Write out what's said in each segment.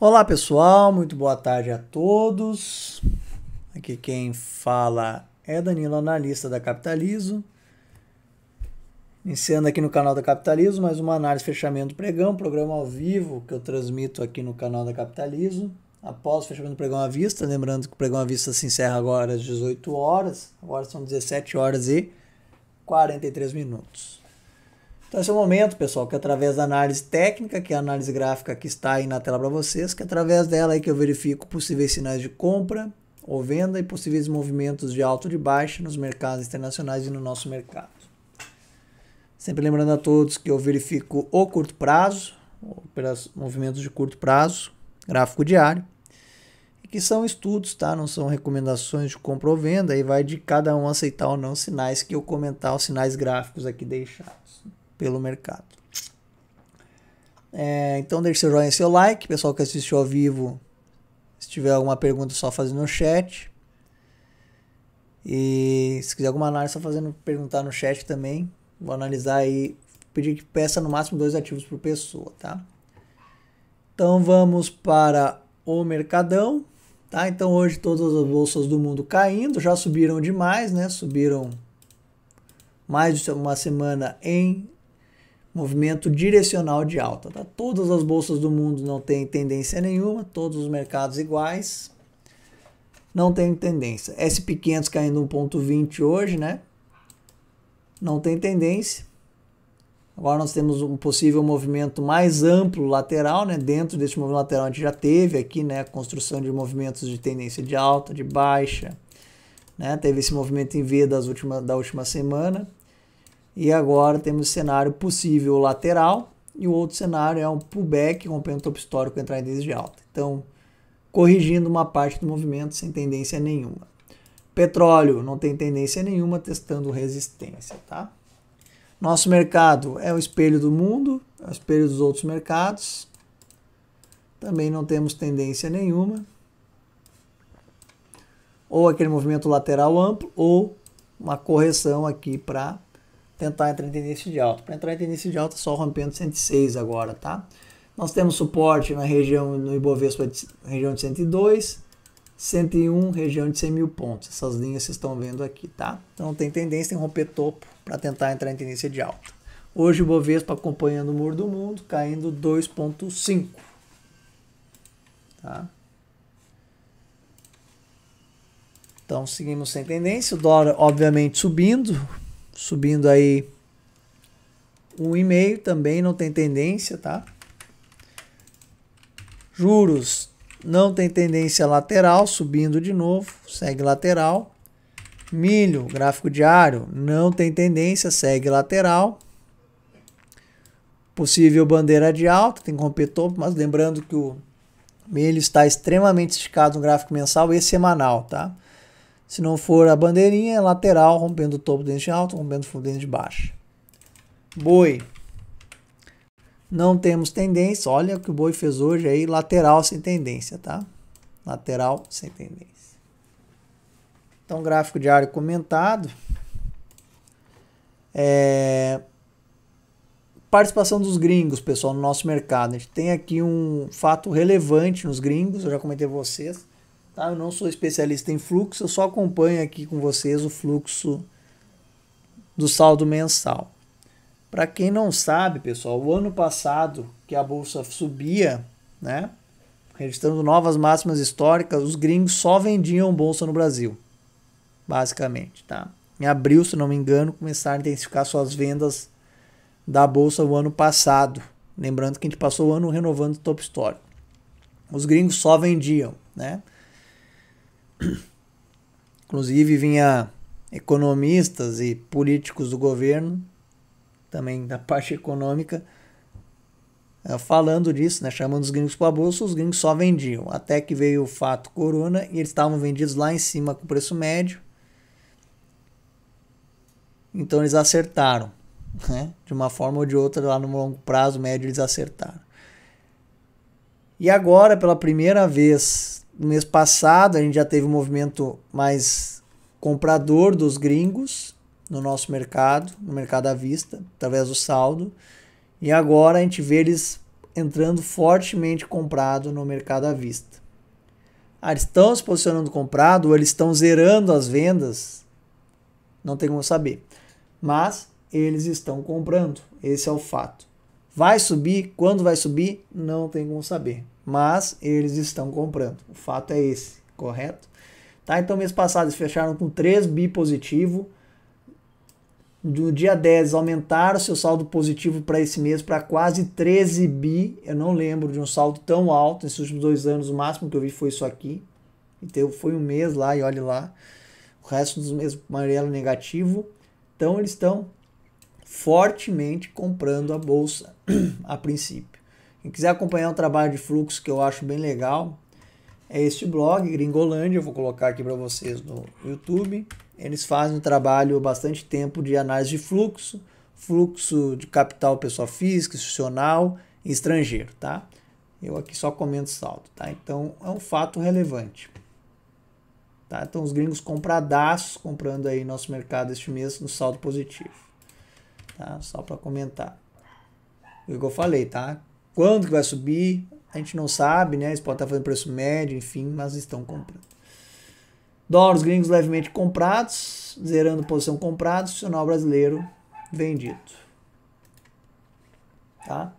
Olá pessoal, muito boa tarde a todos. Aqui quem fala é Danilo, analista da Capitalizo. Iniciando aqui no canal da Capitalizo, mais uma análise fechamento do pregão, programa ao vivo que eu transmito aqui no canal da Capitalizo. Após o fechamento do pregão à vista, lembrando que o pregão à vista se encerra agora às 18 horas, agora são 17 horas e 43 minutos. Então esse é o momento, pessoal, que através da análise técnica, que é a análise gráfica que está aí na tela para vocês, que através dela aí é que eu verifico possíveis sinais de compra ou venda e possíveis movimentos de alto ou de baixa nos mercados internacionais e no nosso mercado. Sempre lembrando a todos que eu verifico o curto prazo, pelos movimentos de curto prazo, gráfico diário, que são estudos, tá? Não são recomendações de compra ou venda, aí vai de cada um aceitar ou não sinais que eu comentar, os sinais gráficos aqui deixados pelo mercado. É, então deixe seu joinha e seu like. Pessoal que assistiu ao vivo, se tiver alguma pergunta, só fazendo no chat. E se quiser alguma análise, só fazendo perguntar no chat também. Vou analisar aí. Pedir que peça no máximo dois ativos por pessoa, tá? Então vamos para o mercadão, tá? Então hoje todas as bolsas do mundo caindo, já subiram demais, né? Subiram mais de uma semana em movimento direcional de alta. Tá? Todas as bolsas do mundo não têm tendência nenhuma, todos os mercados iguais, não tem tendência. SP500 caindo 1,20 hoje, né? Não tem tendência. Agora nós temos um possível movimento mais amplo lateral, né? Dentro desse movimento lateral a gente já teve aqui, né? A construção de movimentos de tendência de alta, de baixa, né? Teve esse movimento em V das última, da última semana. E agora temos o cenário possível lateral e o outro cenário é um pullback, rompendo o topo histórico, entrar em desde alta. Então, corrigindo uma parte do movimento sem tendência nenhuma. Petróleo não tem tendência nenhuma, testando resistência, tá? Nosso mercado é o espelho do mundo, é o espelho dos outros mercados. Também não temos tendência nenhuma. Ou aquele movimento lateral amplo, ou uma correção aqui para tentar entrar em tendência de alta. Para entrar em tendência de alta, só rompendo 106 agora, tá? Nós temos suporte na região, no Ibovespa, região de 102, 101, região de 100 mil pontos. Essas linhas vocês estão vendo aqui, tá? Então tem tendência em romper topo para tentar entrar em tendência de alta. Hoje o Ibovespa acompanhando o muro do mundo, caindo 2,5, tá? Então seguimos sem tendência, o dólar obviamente subindo, Subindo aí um e meio também não tem tendência, tá? Juros não tem tendência lateral, subindo de novo, segue lateral. Milho, gráfico diário, não tem tendência, segue lateral. Possível bandeira de alta, tem que romper topo, mas lembrando que o milho está extremamente esticado no gráfico mensal e semanal, tá? Se não for a bandeirinha, é lateral, rompendo o topo do dente alto, rompendo o dente de baixo. Boi. Não temos tendência. Olha o que o boi fez hoje aí, lateral sem tendência, tá? Lateral sem tendência. Então, gráfico diário comentado. É... Participação dos gringos, pessoal, no nosso mercado. A gente tem aqui um fato relevante nos gringos, eu já comentei com vocês Tá? Eu não sou especialista em fluxo, eu só acompanho aqui com vocês o fluxo do saldo mensal. Para quem não sabe, pessoal, o ano passado que a bolsa subia, né, registrando novas máximas históricas, os gringos só vendiam bolsa no Brasil, basicamente, tá? Em abril, se não me engano, começaram a intensificar suas vendas da bolsa o ano passado. Lembrando que a gente passou o ano renovando o top histórico. Os gringos só vendiam, né? Inclusive vinha economistas e políticos do governo, também da parte econômica, eh, falando disso, né, chamando os gringos para a bolsa, os gringos só vendiam. Até que veio o fato corona e eles estavam vendidos lá em cima com preço médio. Então eles acertaram, né? De uma forma ou de outra, lá no longo prazo médio eles acertaram. E agora, pela primeira vez no mês passado a gente já teve um movimento mais comprador dos gringos no nosso mercado, no mercado à vista, através do saldo. E agora a gente vê eles entrando fortemente comprado no mercado à vista. Ah, eles estão se posicionando comprado ou eles estão zerando as vendas? Não tem como saber. Mas eles estão comprando. Esse é o fato. Vai subir? Quando vai subir? Não tem como saber mas eles estão comprando. O fato é esse, correto? Tá, então mês passado eles fecharam com 3 bi positivo. No dia 10 aumentaram seu saldo positivo para esse mês para quase 13 bi. Eu não lembro de um saldo tão alto nesses últimos dois anos. O máximo que eu vi foi isso aqui. Então foi um mês lá e olhe lá. O resto dos meses amarelo negativo. Então eles estão fortemente comprando a bolsa a princípio. Quem quiser acompanhar o trabalho de fluxo que eu acho bem legal, é este blog, Gringolândia, eu vou colocar aqui para vocês no YouTube. Eles fazem um trabalho bastante tempo de análise de fluxo, fluxo de capital pessoal físico institucional e estrangeiro, tá? Eu aqui só comento saldo, tá? Então é um fato relevante. Tá? Então os gringos compradaços comprando aí nosso mercado este mês no saldo positivo. Tá? Só para comentar. É o que eu falei, tá? Quando que vai subir? A gente não sabe, né? Eles podem estar fazendo preço médio, enfim, mas estão comprando. Dólares gringos levemente comprados, zerando posição comprada, institucional brasileiro vendido. Tá?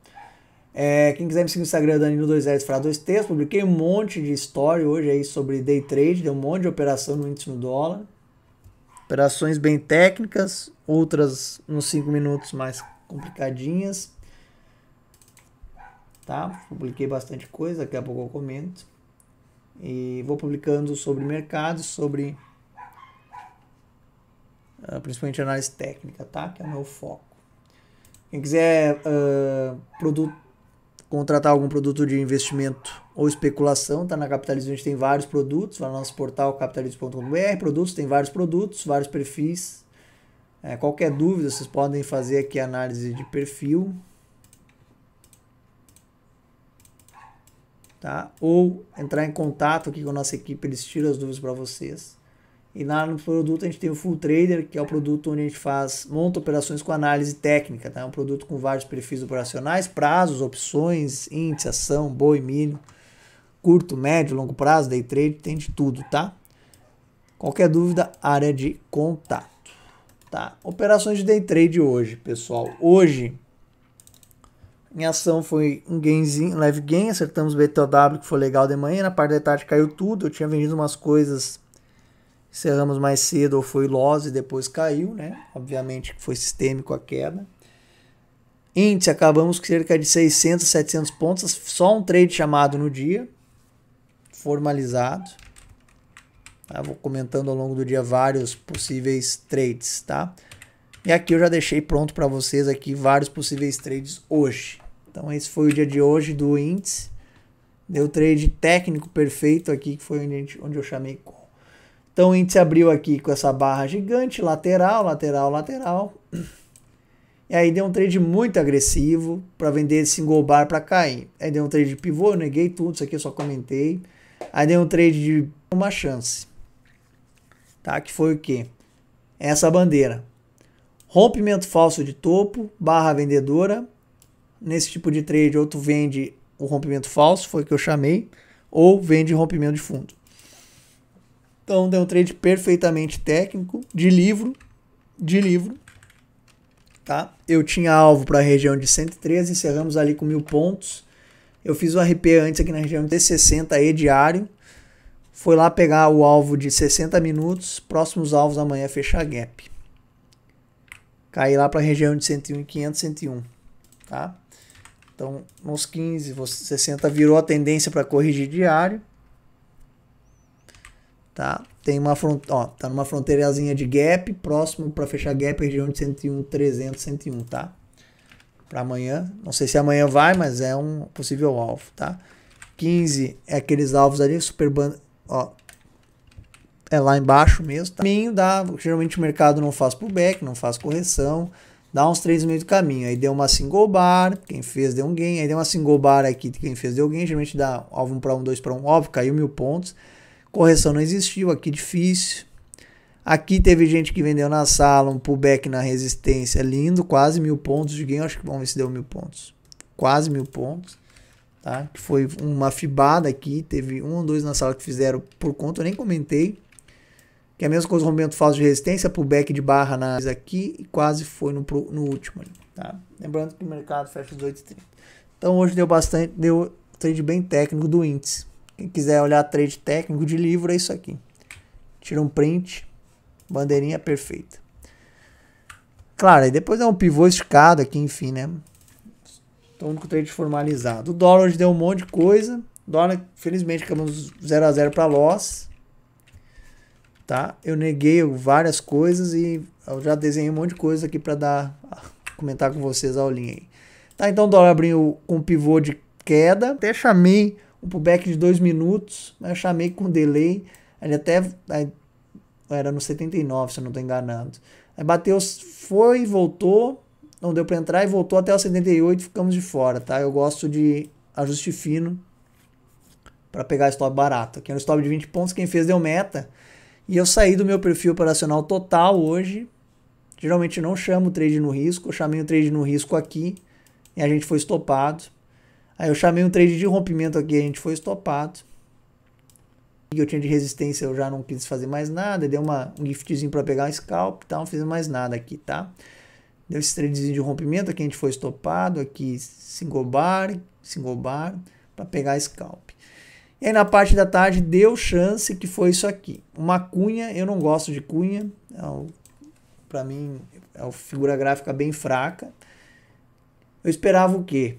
É, quem quiser me seguir no Instagram, Danilo 2 Frá 2 textos, publiquei um monte de história hoje aí sobre day trade, deu um monte de operação no índice no dólar. Operações bem técnicas, outras nos 5 minutos mais complicadinhas tá? Publiquei bastante coisa, daqui a pouco eu comento. E vou publicando sobre mercado, sobre uh, principalmente análise técnica, tá? Que é o meu foco. Quem quiser uh, produto, contratar algum produto de investimento ou especulação, tá na Capitalismo, a gente tem vários produtos, vai no nosso portal capitalismo.com.br, produtos, tem vários produtos, vários perfis. É, qualquer dúvida, vocês podem fazer aqui análise de perfil, tá? Ou entrar em contato aqui com a nossa equipe, eles tiram as dúvidas para vocês. E lá no produto a gente tem o Full Trader, que é o produto onde a gente faz, monta operações com análise técnica, tá? É um produto com vários perfis operacionais, prazos, opções, índice, ação, boi, milho, curto, médio, longo prazo, day trade, tem de tudo, tá? Qualquer dúvida, área de contato, tá? Operações de day trade hoje, pessoal. Hoje, em ação foi um gainzinho, um leve gain, acertamos BTW, que foi legal de manhã. Na parte da tarde caiu tudo, eu tinha vendido umas coisas, encerramos mais cedo, ou foi loss e depois caiu, né? Obviamente que foi sistêmico a queda. Índice, acabamos com cerca de 600, 700 pontos, só um trade chamado no dia, formalizado. Tá? Vou comentando ao longo do dia vários possíveis trades, tá? E aqui eu já deixei pronto para vocês aqui vários possíveis trades hoje. Então esse foi o dia de hoje do índice. Deu trade técnico perfeito aqui, que foi onde, eu chamei Então o índice abriu aqui com essa barra gigante, lateral, lateral, lateral. E aí deu um trade muito agressivo para vender single bar para cair. Aí deu um trade de pivô, eu neguei tudo, isso aqui eu só comentei. Aí deu um trade de uma chance. Tá? Que foi o quê? Essa bandeira rompimento falso de topo, barra vendedora. Nesse tipo de trade, ou tu vende o rompimento falso, foi o que eu chamei, ou vende rompimento de fundo. Então, deu um trade perfeitamente técnico, de livro, de livro. Tá? Eu tinha alvo para a região de 113, encerramos ali com mil pontos. Eu fiz o RP antes aqui na região de 60 e diário. Foi lá pegar o alvo de 60 minutos, próximos alvos amanhã é fechar gap cair lá para a região de 101 e 500, 101, tá? Então, nos 15, 60 virou a tendência para corrigir diário. Tá? Tem uma front, ó, tá numa fronteirazinha de gap, próximo para fechar gap, região de 101, 300, 101, tá? Para amanhã, não sei se amanhã vai, mas é um possível alvo, tá? 15 é aqueles alvos ali, super band, ó, é lá embaixo mesmo. Caminho tá? dá, geralmente o mercado não faz pullback, não faz correção, dá uns três meio do caminho. Aí deu uma single bar, quem fez deu um gain, aí deu uma single bar aqui, quem fez deu gain, geralmente dá 1 para 1, 2 para 1, óbvio, caiu mil pontos. Correção não existiu, aqui difícil. Aqui teve gente que vendeu na sala, um pullback na resistência, lindo, quase mil pontos de gain, acho que vamos ver se deu mil pontos. Quase mil pontos. Tá? Que foi uma fibada aqui, teve um ou dois na sala que fizeram por conta, eu nem comentei. Que é a mesma coisa o rompimento falso de resistência para o back de barra na aqui e quase foi no, pro, no último tá? Lembrando que o mercado fecha 18h30. Então hoje deu bastante, deu trade bem técnico do índice. Quem quiser olhar trade técnico de livro é isso aqui. Tira um print, bandeirinha perfeita. Claro, e depois é um pivô esticado aqui, enfim, né? Então, o único trade formalizado. O dólar hoje deu um monte de coisa. O dólar, felizmente, acabamos 0 a 0 para loss tá? Eu neguei várias coisas e eu já desenhei um monte de coisa aqui para dar comentar com vocês a aulinha aí. Tá, então o dólar abriu com pivô de queda, até chamei um pullback de dois minutos, mas eu chamei com delay, ele até era no 79, se eu não estou enganado. Aí bateu, foi, voltou, não deu para entrar e voltou até o 78, ficamos de fora, tá? Eu gosto de ajuste fino para pegar stop barato. Aqui era um stop de 20 pontos, quem fez deu meta. E eu saí do meu perfil operacional total hoje. Geralmente não chamo trade no risco, eu chamei o trade no risco aqui e a gente foi estopado. Aí eu chamei um trade de rompimento aqui e a gente foi estopado. E eu tinha de resistência, eu já não quis fazer mais nada, deu uma, um giftzinho para pegar um scalp e tá? não fiz mais nada aqui, tá? Deu esse tradezinho de rompimento, aqui a gente foi estopado, aqui single bar, single bar, para pegar scalp. E aí na parte da tarde deu chance que foi isso aqui. Uma cunha, eu não gosto de cunha, é um, para mim é uma figura gráfica bem fraca. Eu esperava o quê?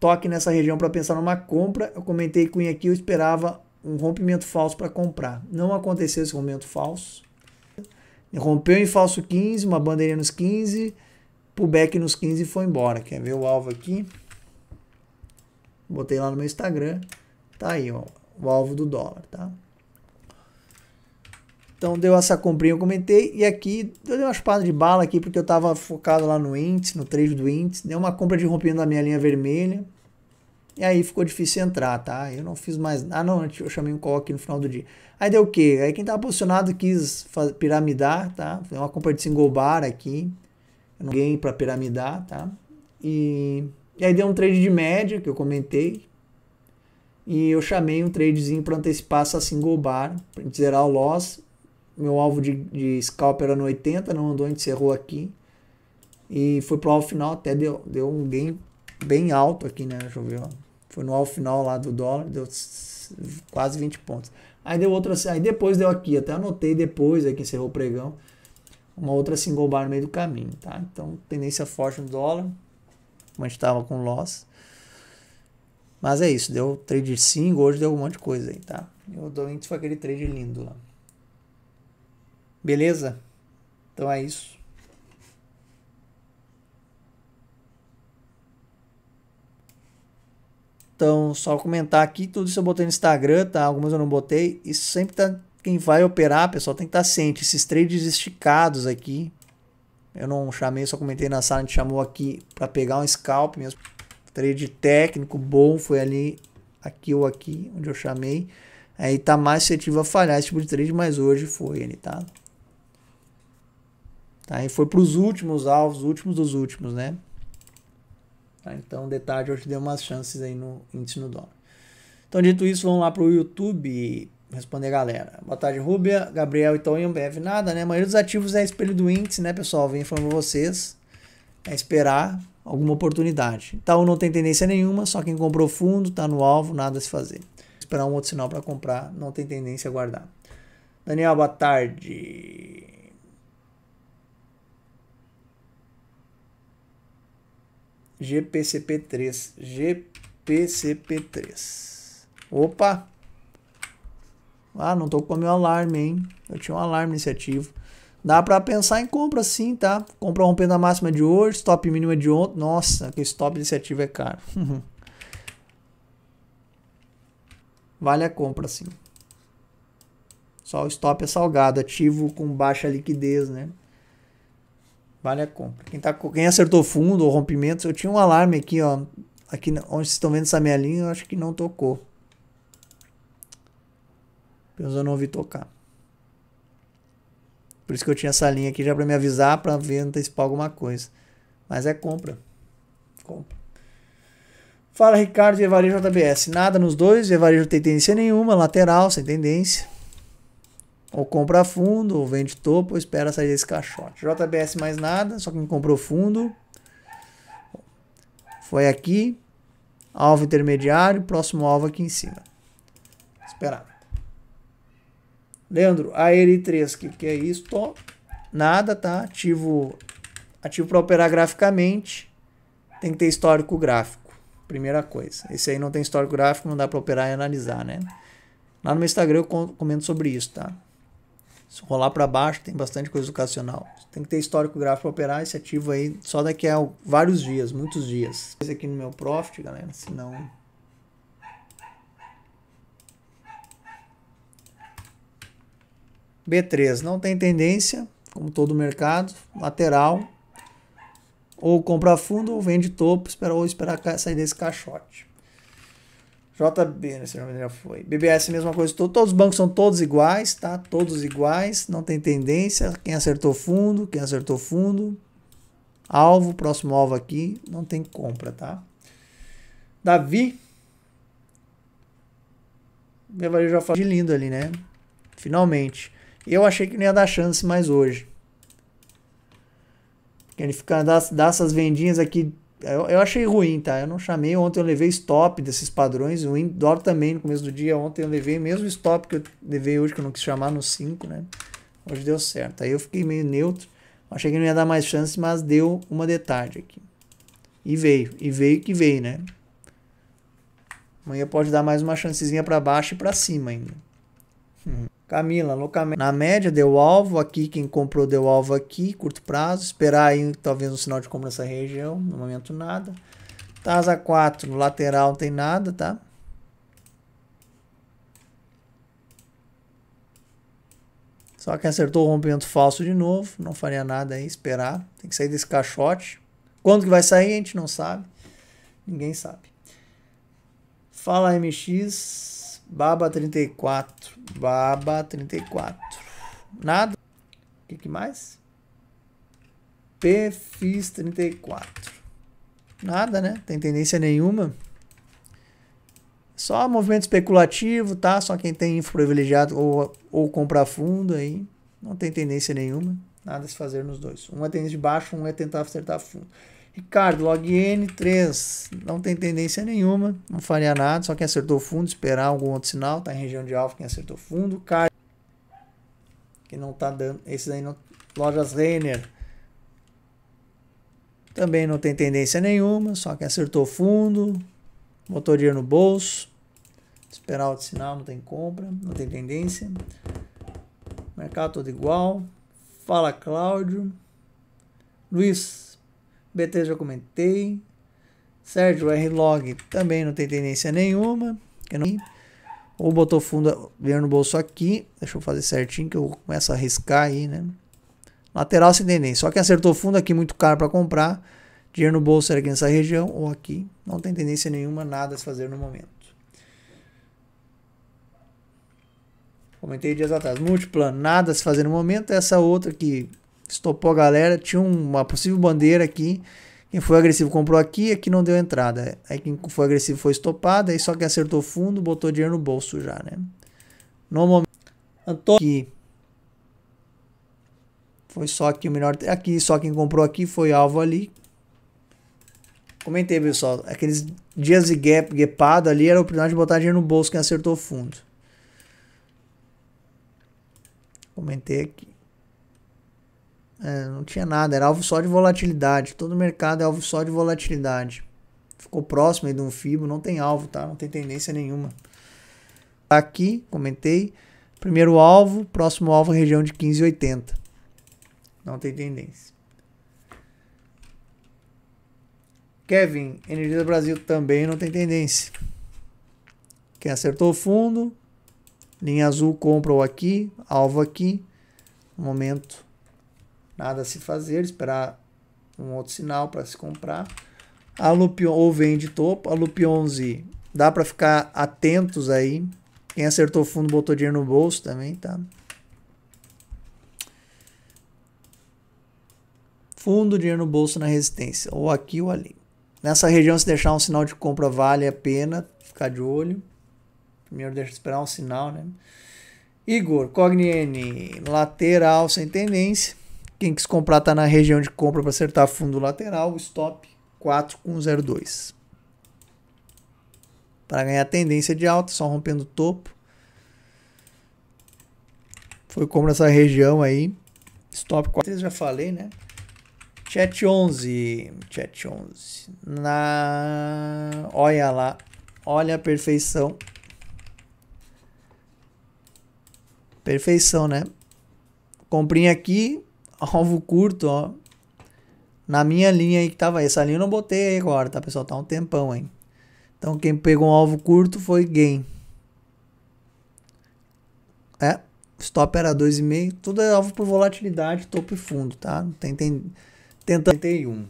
Toque nessa região para pensar numa compra. Eu comentei cunha aqui, eu esperava um rompimento falso para comprar. Não aconteceu esse rompimento falso. Rompeu em falso 15, uma bandeirinha nos 15, pullback nos 15 e foi embora. Quer ver o alvo aqui? Botei lá no meu Instagram. Tá aí, ó, o alvo do dólar, tá? Então deu essa comprinha, eu comentei, e aqui eu dei uma espada de bala aqui porque eu estava focado lá no índice, no trade do índice, deu uma compra de rompimento da minha linha vermelha, e aí ficou difícil entrar, tá? Eu não fiz mais, ah não, eu chamei um call aqui no final do dia. Aí deu o quê? Aí quem estava posicionado quis piramidar, tá? Foi uma compra de single bar aqui, ninguém para piramidar, tá? E, e aí deu um trade de média que eu comentei, e eu chamei um tradezinho para antecipar essa single bar, para zerar o loss. Meu alvo de, de scalper era no 80, não andou, a gente cerrou aqui. E foi pro alvo final, até deu, deu um gain bem alto aqui, né? Deixa eu ver, ó. Foi no alvo final lá do dólar, deu quase 20 pontos. Aí deu outra, aí depois deu aqui, até anotei depois aí que encerrou o pregão. Uma outra single bar no meio do caminho, tá? Então, tendência forte no dólar. mas estava com loss. Mas é isso, deu trade 5, hoje deu um monte de coisa aí, tá? Eu dou índice foi aquele trade lindo lá. Beleza? Então é isso. Então, só comentar aqui, tudo isso eu botei no Instagram, tá? Algumas eu não botei. Isso sempre tá. Quem vai operar, pessoal, tem que estar tá ciente. Esses trades esticados aqui. Eu não chamei, só comentei na sala, a gente chamou aqui para pegar um scalp mesmo trade técnico bom, foi ali, aqui ou aqui, onde eu chamei. Aí tá mais suscetível a falhar esse tipo de trade, mas hoje foi ele, tá? Tá, e foi para os últimos alvos, últimos dos últimos, né? Tá, então, detalhe, hoje deu umas chances aí no índice no dólar. Então, dito isso, vamos lá para o YouTube responder galera. Boa tarde, Rubia, Gabriel, então, e Ambev. Nada, né? A maioria dos ativos é espelho do índice, né, pessoal? vem falando pra vocês. É esperar alguma oportunidade. Itaú então, não tem tendência nenhuma, só quem comprou fundo está no alvo, nada a se fazer. Esperar um outro sinal para comprar, não tem tendência a guardar. Daniel, boa tarde. GPCP3. GPCP3. Opa! Ah, não tô com o meu alarme, hein? Eu tinha um alarme nesse ativo. Dá para pensar em compra sim, tá? Compra rompendo a máxima de hoje, stop mínima de ontem. Nossa, que stop desse ativo é caro. vale a compra sim. Só o stop é salgado, ativo com baixa liquidez, né? Vale a compra. Quem, tá, quem acertou fundo ou rompimento, eu tinha um alarme aqui, ó. Aqui onde vocês estão vendo essa minha linha, eu acho que não tocou. Pelo menos eu não ouvi tocar. Por isso que eu tinha essa linha aqui já para me avisar, para ver, antecipar alguma coisa. Mas é compra. Compra. Fala Ricardo e Evarejo JBS. Nada nos dois, Evarejo tem tendência nenhuma, lateral, sem tendência. Ou compra fundo, ou vende topo, ou espera sair desse caixote. JBS mais nada, só quem comprou fundo. Foi aqui. Alvo intermediário, próximo alvo aqui em cima. Esperar. Leandro, a o que é isso? Nada, tá? Ativo, ativo para operar graficamente. Tem que ter histórico gráfico. Primeira coisa. Esse aí não tem histórico gráfico, não dá para operar e analisar, né? Lá no meu Instagram eu comento sobre isso, tá? Se rolar para baixo, tem bastante coisa educacional. Tem que ter histórico gráfico para operar esse ativo aí só daqui a vários dias, muitos dias. Esse aqui no meu Profit, galera, senão B3 não tem tendência, como todo mercado, lateral, ou compra fundo ou vende topo, espera, ou esperar sair desse caixote. JB, nome né, já foi. BBS, mesma coisa, todos os bancos são todos iguais, tá? Todos iguais, não tem tendência, quem acertou fundo, quem acertou fundo, alvo, próximo alvo aqui, não tem compra, tá? Davi, Bevarejo já falou de lindo ali, né? Finalmente. Eu achei que não ia dar chance mais hoje. Ele fica, dá, dá essas vendinhas aqui. Eu, eu, achei ruim, tá? Eu não chamei. Ontem eu levei stop desses padrões. O indoor também no começo do dia. Ontem eu levei mesmo stop que eu levei hoje, que eu não quis chamar no 5, né? Hoje deu certo. Aí eu fiquei meio neutro. Achei que não ia dar mais chance, mas deu uma de tarde aqui. E veio. E veio que veio, né? Amanhã pode dar mais uma chancezinha para baixo e para cima ainda. Camila, loucamente. Na média, deu alvo aqui, quem comprou deu alvo aqui, curto prazo. Esperar aí talvez um sinal de compra nessa região, no momento nada. Tasa 4, lateral não tem nada, tá? Só que acertou o rompimento falso de novo, não faria nada aí, esperar. Tem que sair desse caixote. Quando que vai sair, a gente não sabe. Ninguém sabe. Fala MX, Baba 34. Baba 34. Nada. O que, que mais? PFIS 34. Nada, né? Tem tendência nenhuma. Só movimento especulativo, tá? Só quem tem info privilegiado ou, ou comprar fundo aí. Não tem tendência nenhuma. Nada a se fazer nos dois. Um é tendência de baixo, um é tentar acertar fundo. Ricardo, log N, 3. Não tem tendência nenhuma, não faria nada. Só quem acertou fundo, esperar algum outro sinal. Tá em região de alfa quem acertou fundo. Card, que não tá dando. Esse daí não. Lojas Reiner. Também não tem tendência nenhuma, só quem acertou fundo. motoria dinheiro no bolso. Esperar outro sinal, não tem compra, não tem tendência. Mercado todo igual. Fala, Cláudio. Luiz, BT já comentei. Sérgio R-Log também não tem tendência nenhuma. Não... Ou botou fundo veio no bolso aqui. Deixa eu fazer certinho que eu começo a riscar aí, né? Lateral sem tendência. Só que acertou fundo aqui muito caro para comprar. Dinheiro no bolso era aqui nessa região ou aqui. Não tem tendência nenhuma, nada a se fazer no momento. Comentei dias atrás. Multiplan, nada a se fazer no momento. Essa outra aqui estopou a galera, tinha uma possível bandeira aqui. Quem foi agressivo comprou aqui, aqui não deu entrada. Aí quem foi agressivo foi estopado, aí só que acertou fundo, botou dinheiro no bolso já, né? No momento aqui foi só que o melhor aqui, só quem comprou aqui foi alvo ali. Comentei, pessoal, aqueles dias de gap, gapado ali era a oportunidade de botar dinheiro no bolso quem acertou fundo. Comentei aqui. É, não tinha nada, era alvo só de volatilidade. Todo mercado é alvo só de volatilidade. Ficou próximo aí de um FIBO, não tem alvo, tá? Não tem tendência nenhuma. Tá aqui, comentei. Primeiro alvo, próximo alvo, região de 15,80. Não tem tendência. Kevin, Energia do Brasil também não tem tendência. Quem acertou o fundo, linha azul compra ou aqui, alvo aqui, momento nada a se fazer, esperar um outro sinal para se comprar. A Loop, ou vende topo, a Loop 11, dá para ficar atentos aí. Quem acertou o fundo botou dinheiro no bolso também, tá? Fundo, dinheiro no bolso na resistência, ou aqui ou ali. Nessa região, se deixar um sinal de compra, vale a pena ficar de olho. Primeiro deixa esperar um sinal, né? Igor, Cognini, lateral sem tendência. Quem quis comprar está na região de compra para acertar fundo lateral, stop 4102. Para ganhar tendência de alta, só rompendo o topo. Foi compra nessa região aí. Stop 4, já falei, né? Chat 11, chat 11. Na olha lá. Olha a perfeição. Perfeição, né? Comprinha aqui, alvo curto, ó. Na minha linha aí que tava. Essa linha eu não botei aí agora, tá, pessoal? Tá um tempão aí. Então quem pegou um alvo curto foi gain. É. Stop era 2,5. Tudo é alvo por volatilidade, topo e fundo, tá? Tem, tem, tenta um.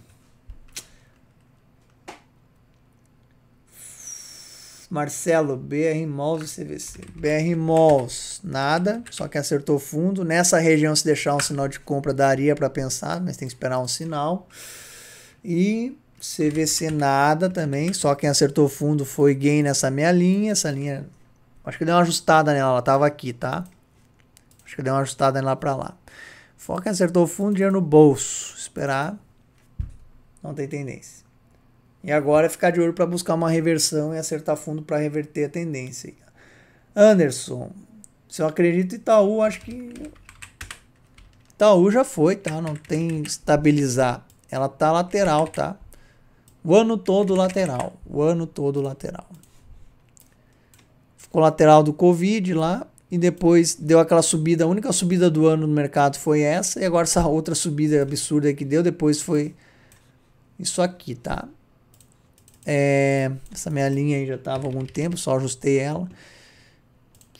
Marcelo, BR Malls e CVC. BR Malls, nada, só que acertou fundo. Nessa região, se deixar um sinal de compra, daria para pensar, mas tem que esperar um sinal. E CVC, nada também, só quem acertou fundo foi gain nessa minha linha. Essa linha, acho que deu uma ajustada nela, ela tava aqui, tá? Acho que deu uma ajustada nela para lá. Foca acertou fundo, dinheiro no bolso. Esperar, não tem tendência. E agora é ficar de olho para buscar uma reversão e acertar fundo para reverter a tendência. Anderson, se eu acredito em Itaú, acho que Itaú já foi, tá? Não tem estabilizar. Ela tá lateral, tá? O ano todo lateral, o ano todo lateral. Ficou lateral do Covid lá e depois deu aquela subida, a única subida do ano no mercado foi essa e agora essa outra subida absurda que deu depois foi isso aqui, tá? É, essa minha linha aí já estava há algum tempo, só ajustei ela. Não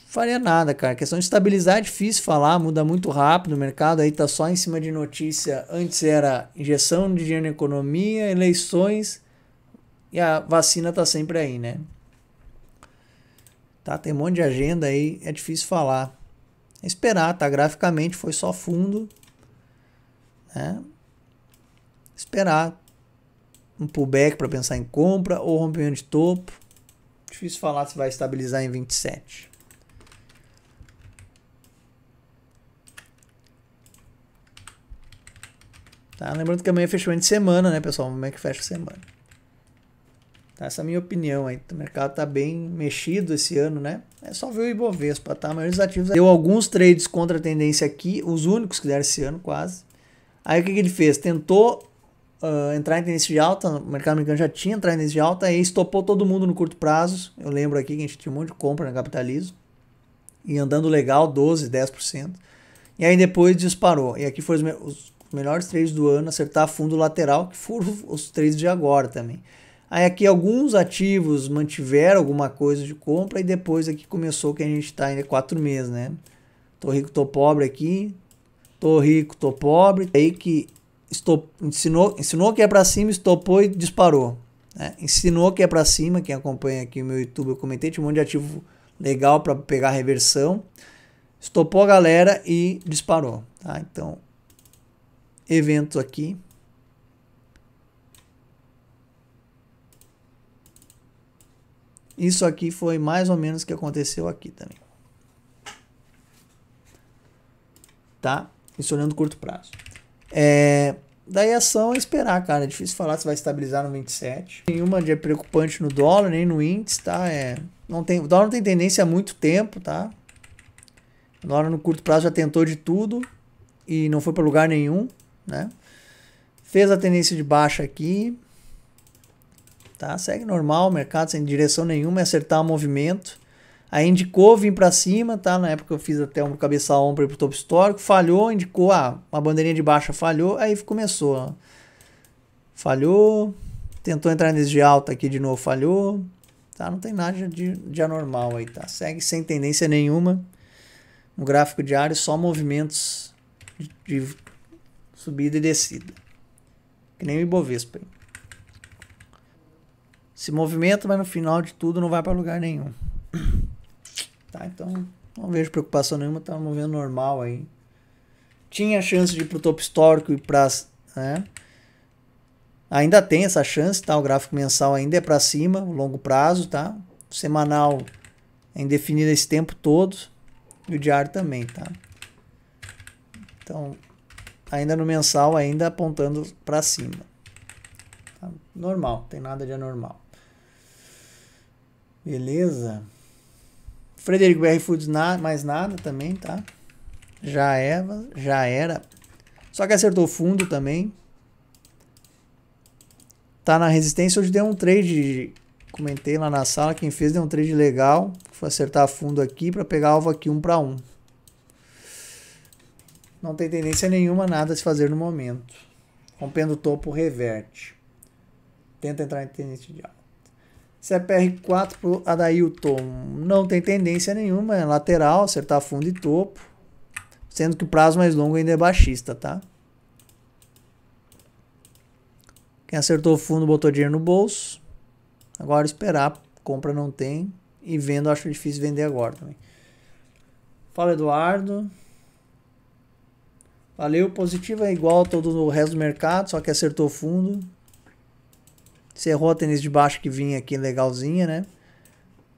faria nada, cara. A questão de estabilizar é difícil falar, muda muito rápido. O mercado aí tá só em cima de notícia. Antes era injeção de dinheiro na economia, eleições e a vacina tá sempre aí, né? Tá, tem um monte de agenda aí, é difícil falar. É esperar, tá? Graficamente foi só fundo, né? Esperar, um pullback para pensar em compra ou rompimento de topo. Difícil falar se vai estabilizar em 27. Tá? Lembrando que amanhã é fechamento de semana, né, pessoal? Como é que fecha a semana? Tá? Essa é a minha opinião aí. O mercado tá bem mexido esse ano, né? É só ver o Ibovespa, tá? estar maioria ativos deu alguns trades contra a tendência aqui, os únicos que deram esse ano, quase. Aí o que, que ele fez? Tentou uh, entrar em tendência de alta, o mercado americano já tinha entrado em tendência de alta e estopou todo mundo no curto prazo. Eu lembro aqui que a gente tinha um monte de compra no capitalismo e andando legal, 12, 10%. E aí depois disparou. E aqui foram os, os melhores trades do ano, acertar fundo lateral, que foram os trades de agora também. Aí aqui alguns ativos mantiveram alguma coisa de compra e depois aqui começou que a gente está ainda quatro meses, né? Tô rico, tô pobre aqui. Tô rico, tô pobre. Aí que ensinou, ensinou que é para cima, estopou e disparou. Né? Ensinou que é para cima, quem acompanha aqui o meu YouTube, eu comentei, tinha um monte de ativo legal para pegar reversão. Estopou a galera e disparou. Tá? Então, evento aqui. Isso aqui foi mais ou menos o que aconteceu aqui também. Tá? Isso olhando curto prazo. É, daí ação é esperar, cara. É difícil falar se vai estabilizar no 27. Nenhuma de é preocupante no dólar, nem no índice, tá? É, não tem, o dólar não tem tendência há muito tempo, tá? O dólar no curto prazo já tentou de tudo e não foi para lugar nenhum, né? Fez a tendência de baixa aqui, tá? Segue normal, mercado sem direção nenhuma, é acertar o movimento. Aí indicou, vim para cima, tá? Na época eu fiz até um cabeça ombro pro topo histórico, falhou, indicou, ah, uma bandeirinha de baixa falhou, aí começou. Ó. Falhou, tentou entrar nesse de alta aqui de novo, falhou, tá? Não tem nada de, de anormal aí, tá? Segue sem tendência nenhuma. No gráfico diário, só movimentos de, de subida e descida. Que nem o Ibovespa. Hein? Se movimenta, mas no final de tudo não vai para lugar nenhum. Tá? Então, não vejo preocupação nenhuma, tá movendo normal aí. Tinha chance de ir pro topo histórico e para né? Ainda tem essa chance, tá? O gráfico mensal ainda é para cima, longo prazo, tá? O semanal é indefinido esse tempo todo e o diário também, tá? Então, ainda no mensal, ainda apontando para cima. Tá? Normal, tem nada de anormal. Beleza? Frederico BR Foods, na, mais nada também, tá? Já era, é, já era. Só que acertou fundo também. Tá na resistência, hoje deu um trade, comentei lá na sala, quem fez deu um trade legal, foi acertar fundo aqui para pegar alvo aqui um para um. Não tem tendência nenhuma nada a se fazer no momento. Rompendo o topo, reverte. Tenta entrar em tendência de alta. CPR4 para o Adailton não tem tendência nenhuma, é lateral, acertar fundo e topo. Sendo que o prazo mais longo ainda é baixista, tá? Quem acertou o fundo botou dinheiro no bolso. Agora esperar, compra não tem. E vendo, acho difícil vender agora também. Fala Eduardo. Valeu, positivo é igual todo o resto do mercado, só que acertou fundo. Cerrou a tênis de baixo que vinha aqui legalzinha, né?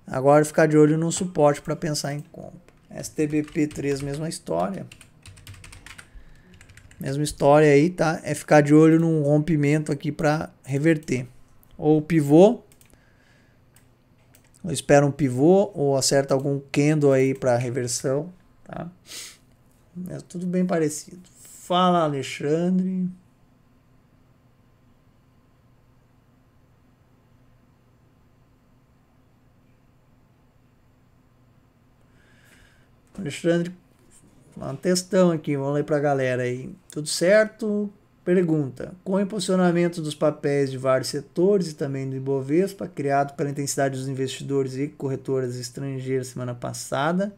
Agora ficar de olho no suporte para pensar em compra. STBP3, mesma história. Mesma história aí, tá? É ficar de olho num rompimento aqui para reverter. Ou pivô. Ou espera um pivô, ou acerta algum candle aí para reversão, tá? É tudo bem parecido. Fala, Alexandre. O Alexandre, uma textão aqui, vamos ler para a galera aí. Tudo certo? Pergunta: Com o impulsionamento dos papéis de vários setores e também do Ibovespa, criado pela intensidade dos investidores e corretoras estrangeiras semana passada,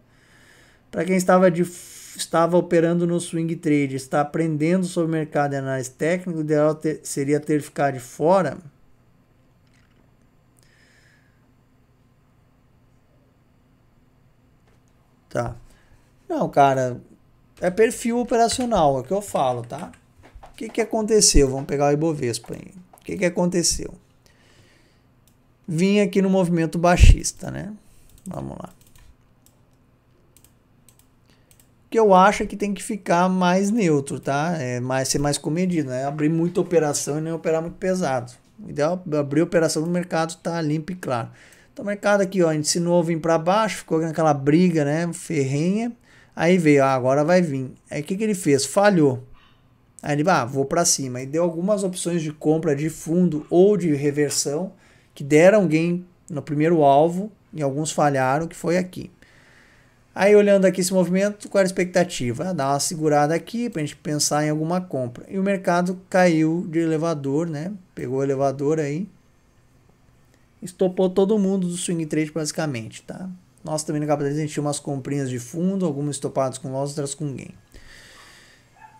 para quem estava, de, estava operando no swing trade, está aprendendo sobre o mercado e análise técnica, o ideal ter, seria ter ficado de fora? Tá. Não, cara, é perfil operacional, é o que eu falo, tá? O que, que aconteceu? Vamos pegar o Ibovespa aí. O que, que aconteceu? Vim aqui no movimento baixista, né? Vamos lá. O que eu acho é que tem que ficar mais neutro, tá? É mais, ser mais comedido, né? Abrir muita operação e nem operar muito pesado. O ideal é abrir a operação no mercado, tá limpo e claro. Então, o mercado aqui, ó, a gente se novo vir para baixo, ficou naquela briga, né? Ferrenha. Aí veio, ah, agora vai vir. Aí o que, que ele fez? Falhou. Aí ele, ah, vou para cima. E deu algumas opções de compra de fundo ou de reversão que deram alguém no primeiro alvo e alguns falharam, que foi aqui. Aí olhando aqui esse movimento, qual era a expectativa? Ah, dar uma segurada aqui para a gente pensar em alguma compra. E o mercado caiu de elevador, né? Pegou o elevador aí. Estopou todo mundo do swing trade basicamente, tá? Nós também no capitalismo a gente tinha umas comprinhas de fundo, algumas topadas com nós, outras com ninguém.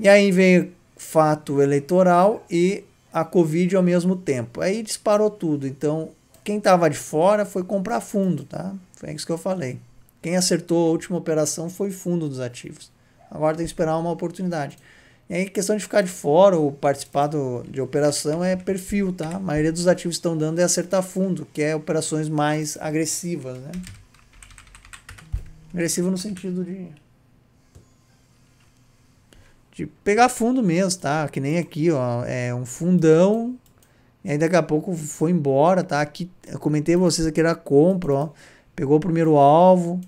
E aí veio fato eleitoral e a Covid ao mesmo tempo. Aí disparou tudo. Então, quem estava de fora foi comprar fundo, tá? Foi isso que eu falei. Quem acertou a última operação foi fundo dos ativos. Agora tem que esperar uma oportunidade. E aí, questão de ficar de fora ou participar do, de operação é perfil, tá? A maioria dos ativos estão dando é acertar fundo, que é operações mais agressivas, né? Agressivo no sentido de. De pegar fundo mesmo, tá? Que nem aqui, ó. É um fundão. E aí daqui a pouco foi embora, tá? Aqui, eu comentei vocês aqui era compra, ó. Pegou o primeiro alvo.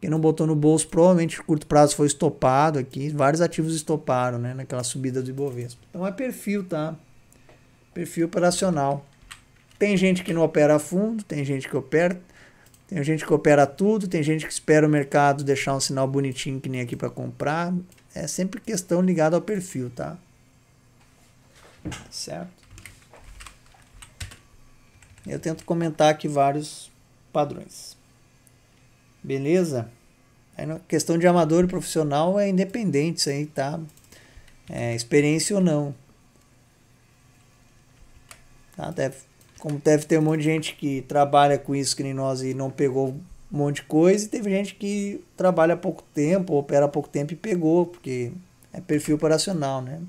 Quem não botou no bolso, provavelmente curto prazo foi estopado aqui. Vários ativos estoparam, né? Naquela subida do Ibovespa. Então é perfil, tá? Perfil operacional. Tem gente que não opera fundo, tem gente que opera, tem gente que opera tudo, tem gente que espera o mercado deixar um sinal bonitinho que nem aqui para comprar. É sempre questão ligada ao perfil, tá? Certo? Eu tento comentar aqui vários padrões. Beleza? Aí na questão de amador e profissional é independente isso aí, tá? É, experiência ou não. Tá? Deve como deve ter um monte de gente que trabalha com isso que nem nós e não pegou um monte de coisa, e teve gente que trabalha há pouco tempo, opera há pouco tempo e pegou, porque é perfil operacional, né?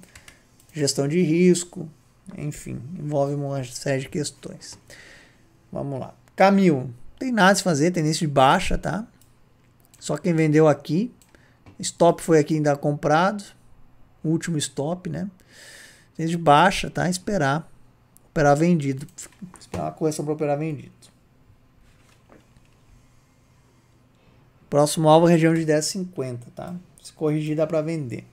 Gestão de risco, enfim, envolve uma série de questões. Vamos lá. Camil, tem nada a fazer, tendência de baixa, tá? Só quem vendeu aqui. Stop foi aqui ainda comprado. Último stop, né? Tendência de baixa, tá? Esperar operar vendido. Esperar uma correção para operar vendido. Próximo alvo, é região de 10,50, tá? Se corrigir, dá para vender.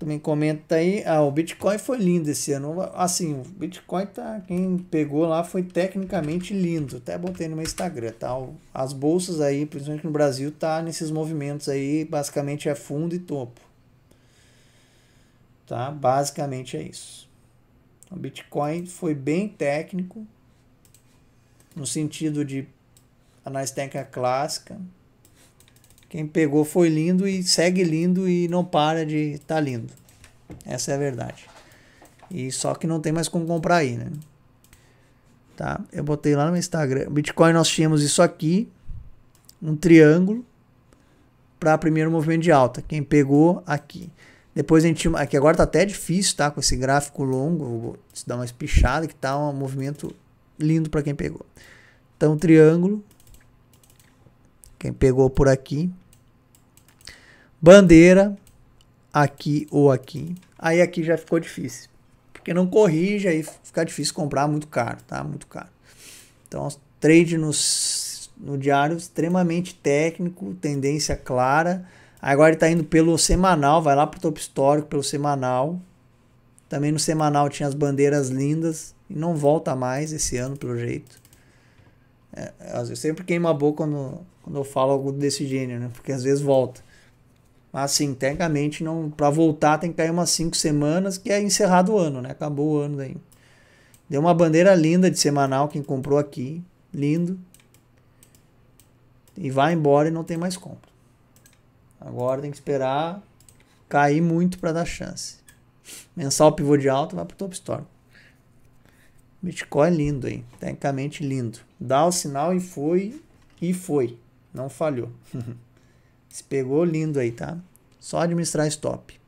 também comenta aí. Ah, o Bitcoin foi lindo esse ano. Assim, o Bitcoin tá. Quem pegou lá foi tecnicamente lindo. Até botei no meu Instagram, tá? As bolsas aí, principalmente no Brasil, tá nesses movimentos aí. Basicamente é fundo e topo. Tá? Basicamente é isso. O então, Bitcoin foi bem técnico, no sentido de análise técnica é clássica. Quem pegou foi lindo e segue lindo e não para de estar tá lindo. Essa é a verdade. E só que não tem mais como comprar aí, né? Tá? Eu botei lá no Instagram. Bitcoin nós tínhamos isso aqui, um triângulo para primeiro movimento de alta. Quem pegou aqui. Depois a gente. Aqui agora tá até difícil, tá? Com esse gráfico longo. Se dá uma espichada que tá um movimento lindo para quem pegou. Então, triângulo. Quem pegou por aqui bandeira aqui ou aqui. Aí aqui já ficou difícil. Porque não corrige, aí fica difícil comprar muito caro, tá? Muito caro. Então, trade nos, no diário extremamente técnico, tendência clara. Agora ele está indo pelo semanal, vai lá para o topo histórico pelo semanal. Também no semanal tinha as bandeiras lindas e não volta mais esse ano, pelo jeito. É, eu sempre queimo a boca quando, quando eu falo algo desse gênero, né? Porque às vezes volta. Mas, assim, tecnicamente, não para voltar tem que cair umas cinco semanas, que é encerrado o ano, né? Acabou o ano daí. Deu uma bandeira linda de semanal, quem comprou aqui. Lindo. E vai embora e não tem mais compra. Agora tem que esperar cair muito para dar chance. Mensal pivô de alta vai pro top store. Bitcoin é lindo aí, tecnicamente lindo. Dá o sinal e foi e foi, não falhou. Se pegou lindo aí, tá? Só administrar stop.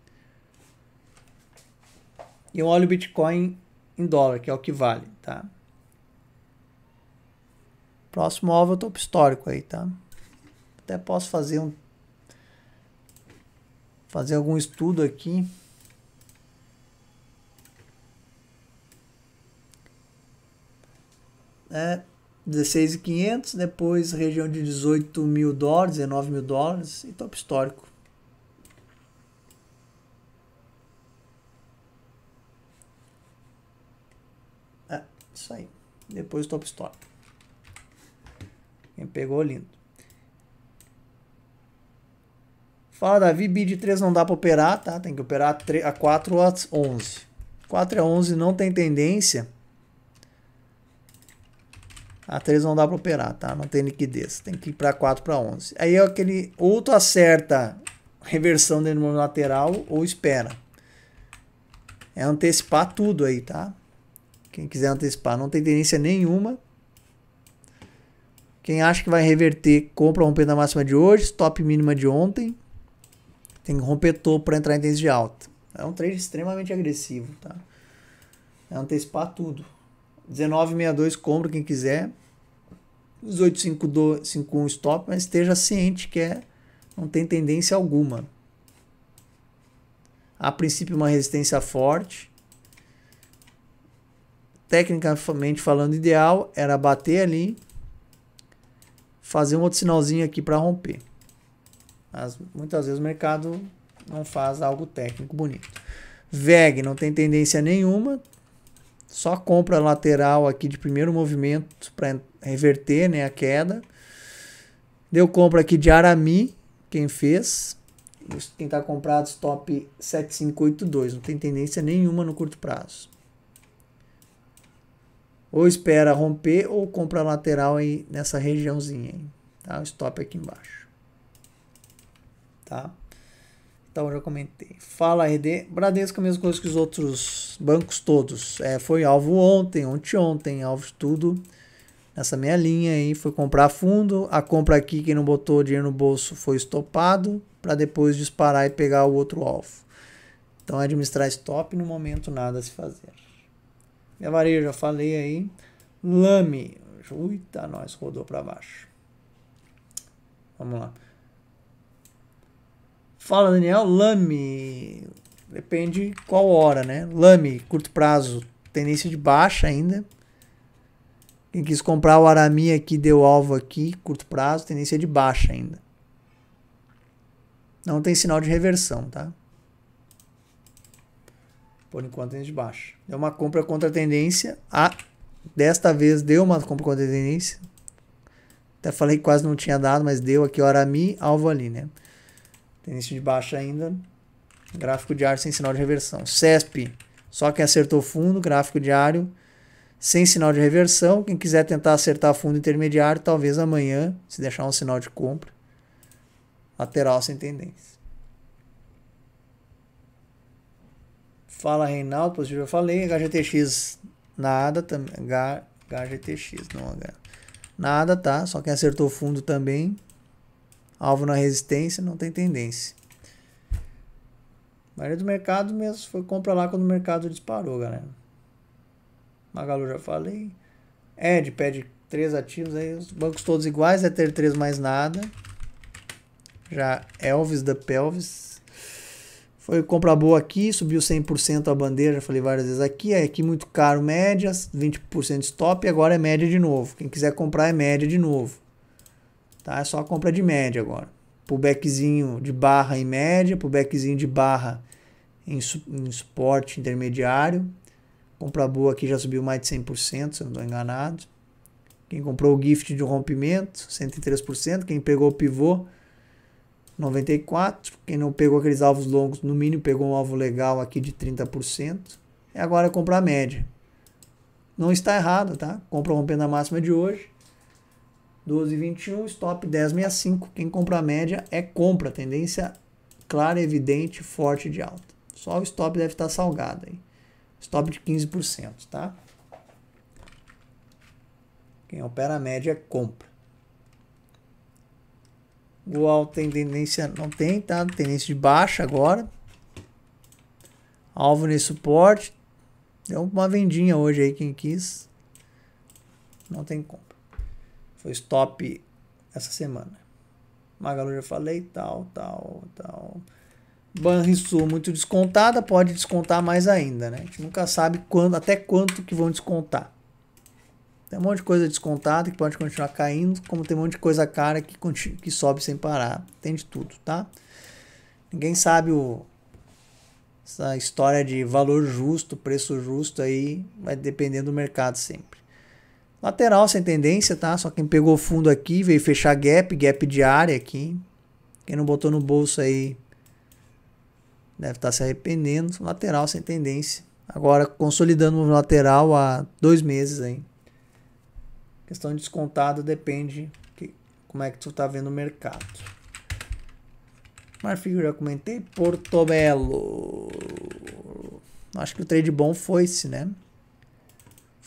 E eu olho o Bitcoin em dólar, que é o que vale, tá? Próximo alvo é o topo histórico aí, tá? Até posso fazer um fazer algum estudo aqui. É, 16.500, depois região de 18 mil dólares, 19 mil dólares e top histórico. É, isso aí. Depois top histórico. Quem pegou, lindo. Fala, Davi, bid 3 não dá para operar, tá? Tem que operar a 4 ou a 11. 4 a 11 não tem tendência a 3 não dá para operar, tá? Não tem liquidez. Tem que ir para 4 para 11. Aí é aquele ou tu acerta reversão dentro do lateral ou espera. É antecipar tudo aí, tá? Quem quiser antecipar, não tem tendência nenhuma. Quem acha que vai reverter, compra rompendo a máxima de hoje, stop mínima de ontem. Tem que romper topo para entrar em tendência de alta. É um trade extremamente agressivo, tá? É antecipar tudo. 19,62 compra quem quiser os 851 stop, mas esteja ciente que é, não tem tendência alguma. A princípio, uma resistência forte. Tecnicamente falando, ideal era bater ali, fazer um outro sinalzinho aqui para romper. Mas muitas vezes o mercado não faz algo técnico bonito. VEG não tem tendência nenhuma, só compra lateral aqui de primeiro movimento para reverter né, a queda. Deu compra aqui de Arami, quem fez. Quem está comprado, stop 7582. Não tem tendência nenhuma no curto prazo. Ou espera romper ou compra lateral aí nessa regiãozinha. Tá? stop aqui embaixo. Tá? Então eu já comentei. Fala RD, Bradesco a mesma coisa que os outros bancos todos. É, foi alvo ontem, ontem, ontem, alvo de tudo. Nessa minha linha aí, foi comprar fundo. A compra aqui, quem não botou dinheiro no bolso foi estopado para depois disparar e pegar o outro alvo. Então administrar stop no momento nada a se fazer. Minha varejo, já falei aí. Lame. Ui, tá nós, rodou para baixo. Vamos lá. Fala, Daniel. Lame. Depende qual hora, né? Lame, curto prazo, tendência de baixa ainda. Quem quis comprar o Arami aqui, deu alvo aqui, curto prazo, tendência de baixa ainda. Não tem sinal de reversão, tá? Por enquanto, tendência de baixa. Deu uma compra contra a tendência. Ah, desta vez deu uma compra contra a tendência. Até falei que quase não tinha dado, mas deu aqui o Arami, alvo ali, né? Tendência de baixa ainda. Gráfico diário sem sinal de reversão. CESP, só quem acertou fundo, gráfico diário sem sinal de reversão. Quem quiser tentar acertar fundo intermediário, talvez amanhã, se deixar um sinal de compra. Lateral sem tendência. Fala Reinaldo, positivo eu falei. HGTX nada também. HGTX, não H. Nada, tá? Só quem acertou fundo também alvo na resistência, não tem tendência. A maioria do mercado mesmo foi compra lá quando o mercado disparou, galera. Magalu já falei. Ed pede três ativos aí, os bancos todos iguais, é ter três mais nada. Já Elvis da Pelvis. Foi compra boa aqui, subiu 100% a bandeira, já falei várias vezes aqui. É aqui muito caro média, 20% stop, agora é média de novo. Quem quiser comprar é média de novo. Tá? É só a compra de média agora. Pullbackzinho de barra em média, pullbackzinho de barra em, su em suporte intermediário. Compra boa aqui já subiu mais de 100%, se eu não estou enganado. Quem comprou o gift de rompimento, 103%. Quem pegou o pivô, 94%. Quem não pegou aqueles alvos longos, no mínimo pegou um alvo legal aqui de 30%. E agora é comprar a média. Não está errado, tá? Compra rompendo a máxima de hoje 12,21, stop 10,65. Quem compra a média é compra. Tendência clara, evidente, forte de alta. Só o stop deve estar salgado aí. Stop de 15%, tá? Quem opera a média é compra. O alto tem tendência, não tem, tá? Tendência de baixa agora. Alvo nesse suporte. Deu uma vendinha hoje aí quem quis. Não tem compra. Foi stop essa semana. Magalu já falei, tal, tal, tal. Banrisul muito descontada, pode descontar mais ainda, né? A gente nunca sabe quando, até quanto que vão descontar. Tem um monte de coisa descontada que pode continuar caindo, como tem um monte de coisa cara que, que sobe sem parar. Tem de tudo, tá? Ninguém sabe o, essa história de valor justo, preço justo aí, vai depender do mercado sempre. Lateral sem tendência, tá? Só quem pegou fundo aqui veio fechar gap, gap de área aqui. Quem não botou no bolso aí deve estar tá se arrependendo. Lateral sem tendência. Agora consolidando o lateral há dois meses aí. Questão de descontado depende que, como é que tu tá vendo o mercado. Marfil já comentei. Portobello. Acho que o trade bom foi esse, né?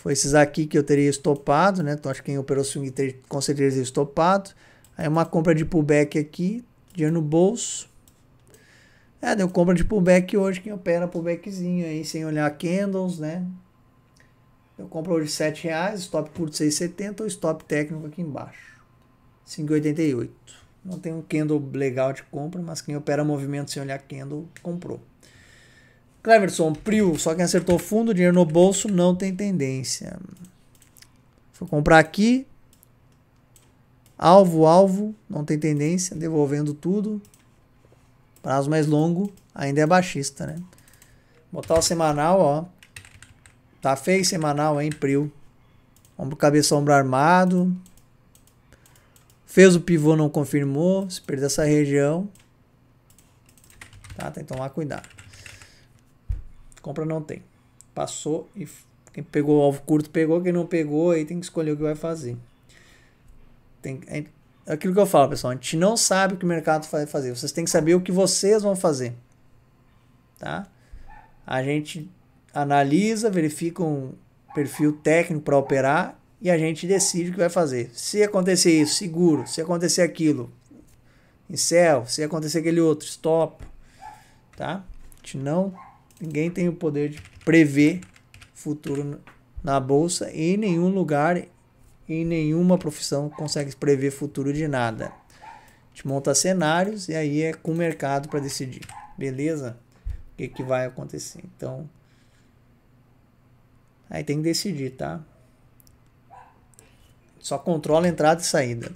Foi esses aqui que eu teria estopado, né? Então acho que quem operou swing trade com certeza teria estopado. Aí uma compra de pullback aqui, dinheiro no bolso. É, deu compra de pullback hoje, quem opera pullbackzinho aí, sem olhar candles, né? Eu compro hoje R$7,00, reais, stop curto 6,70 ou stop técnico aqui embaixo. 5,88. Não tem um candle legal de compra, mas quem opera movimento sem olhar candle, comprou. Cleverson, Priu, só quem acertou fundo, dinheiro no bolso, não tem tendência. Vou comprar aqui. Alvo, alvo, não tem tendência, devolvendo tudo. Prazo mais longo, ainda é baixista, né? Botar o semanal, ó. Tá feio semanal, hein, Priu. Ombro, cabeça, ombro armado. Fez o pivô, não confirmou. Se perder essa região. Tá, tem que tomar cuidado compra não tem. Passou e quem pegou o alvo curto pegou, quem não pegou aí tem que escolher o que vai fazer. Tem, é, é, aquilo que eu falo, pessoal, a gente não sabe o que o mercado vai fazer. Vocês têm que saber o que vocês vão fazer. Tá? A gente analisa, verifica um perfil técnico para operar e a gente decide o que vai fazer. Se acontecer isso, seguro. Se acontecer aquilo, em céu. Se acontecer aquele outro, stop. Tá? A gente não Ninguém tem o poder de prever futuro na bolsa e em nenhum lugar, em nenhuma profissão consegue prever futuro de nada. A gente monta cenários e aí é com o mercado para decidir, beleza? O que, que vai acontecer. Então, aí tem que decidir, tá? Só controla entrada e saída.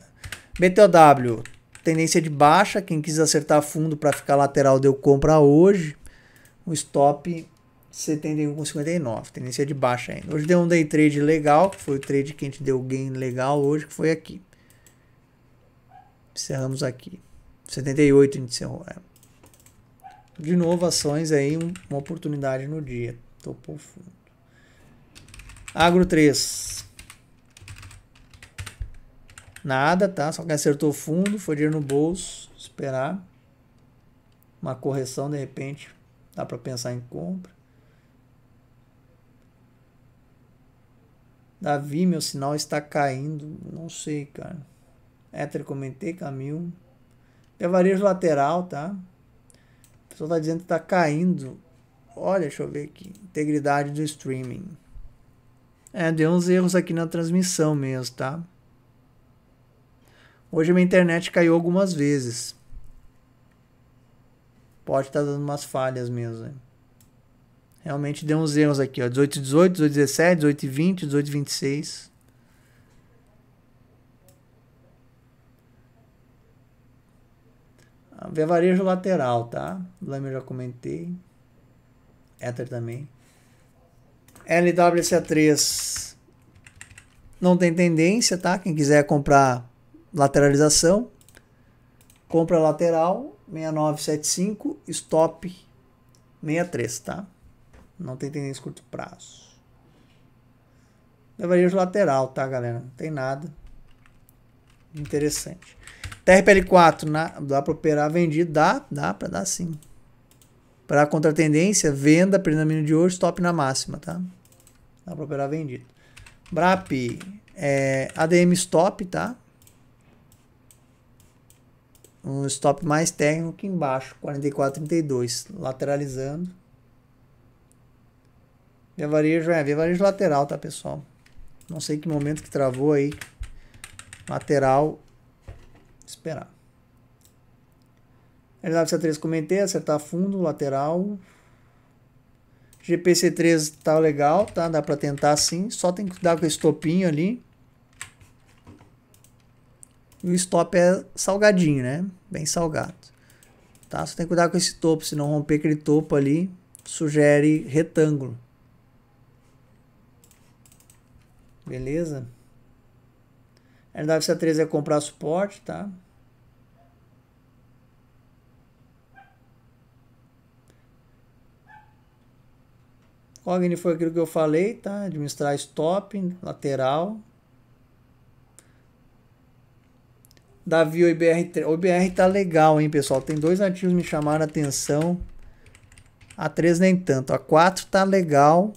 BTW, tendência de baixa. Quem quis acertar fundo para ficar lateral deu compra hoje um stop 71,59, tendência de baixa ainda. Hoje deu um day trade legal, que foi o trade que a gente deu gain legal hoje, que foi aqui. Encerramos aqui. 78 a gente encerrou. É. De novo, ações aí, um, uma oportunidade no dia. topo fundo. Agro 3. Nada, tá? Só que acertou fundo, foi dinheiro no bolso, esperar. Uma correção de repente Dá para pensar em compra. Davi, meu sinal está caindo. Não sei, cara. Éter, comentei, caminho. varejo lateral, tá? O pessoa tá dizendo que tá caindo. Olha, deixa eu ver aqui. Integridade do streaming. É, deu uns erros aqui na transmissão mesmo, tá? Hoje a minha internet caiu algumas vezes pode estar tá dando umas falhas mesmo. Né? Realmente deu uns erros aqui, ó. 18, 18, 18, 17, 18, 20, 18, 26. Vê varejo lateral, tá? Lama já comentei. Ether também. LWCA3 não tem tendência, tá? Quem quiser comprar lateralização, compra lateral 6975, stop 63, tá? Não tem tendência curto prazo. de lateral, tá, galera? Não tem nada interessante. TRPL4, na, dá para operar vendido? Dá, dá para dar sim. Para contra tendência venda, mínima de hoje, stop na máxima, tá? Dá para operar vendido. BRAP, é, ADM stop, tá? um stop mais técnico aqui embaixo, 44,32, lateralizando. Via varejo, é, via varejo lateral, tá, pessoal? Não sei que momento que travou aí. Lateral, esperar. LWC3 comentei, acertar fundo, lateral. GPC3 tá legal, tá? Dá pra tentar sim, só tem que dar com esse topinho ali. E o stop é salgadinho, né? Bem salgado. Tá? Só tem que cuidar com esse topo, se não romper aquele topo ali, sugere retângulo. Beleza? LWC13 é comprar suporte, tá? Cogni foi aquilo que eu falei, tá? Administrar stop, lateral, Davi OBR3. OBR tá legal, hein, pessoal? Tem dois ativos me chamaram a atenção. A 3 nem tanto. A 4 tá legal.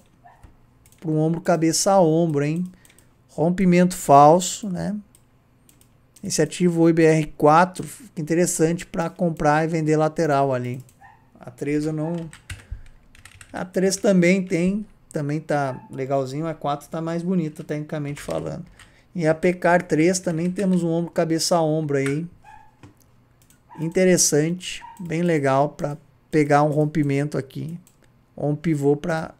Para um ombro cabeça a ombro, hein? Rompimento falso, né? Esse ativo OIBR4 fica interessante para comprar e vender lateral ali. A 3 eu não... A 3 também tem. Também tá legalzinho. A 4 tá mais bonita, tecnicamente falando. Em apecar 3 também temos um ombro cabeça a ombro aí. Interessante, bem legal para pegar um rompimento aqui, ou um pivô para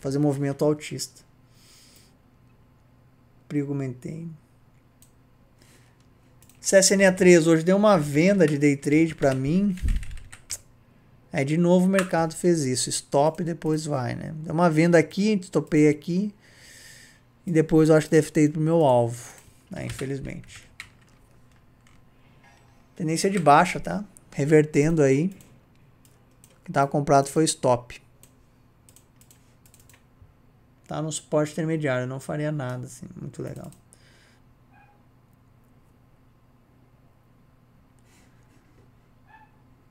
fazer movimento autista. Prigo maintain. CSNA3 hoje deu uma venda de day trade para mim. é de novo o mercado fez isso, stop e depois vai, né? Deu uma venda aqui, estopei aqui, e depois eu acho que deve ter ido pro meu alvo, né? Infelizmente. Tendência de baixa, tá? Revertendo aí. O que tava comprado foi stop. Tá no suporte intermediário, não faria nada, assim, muito legal.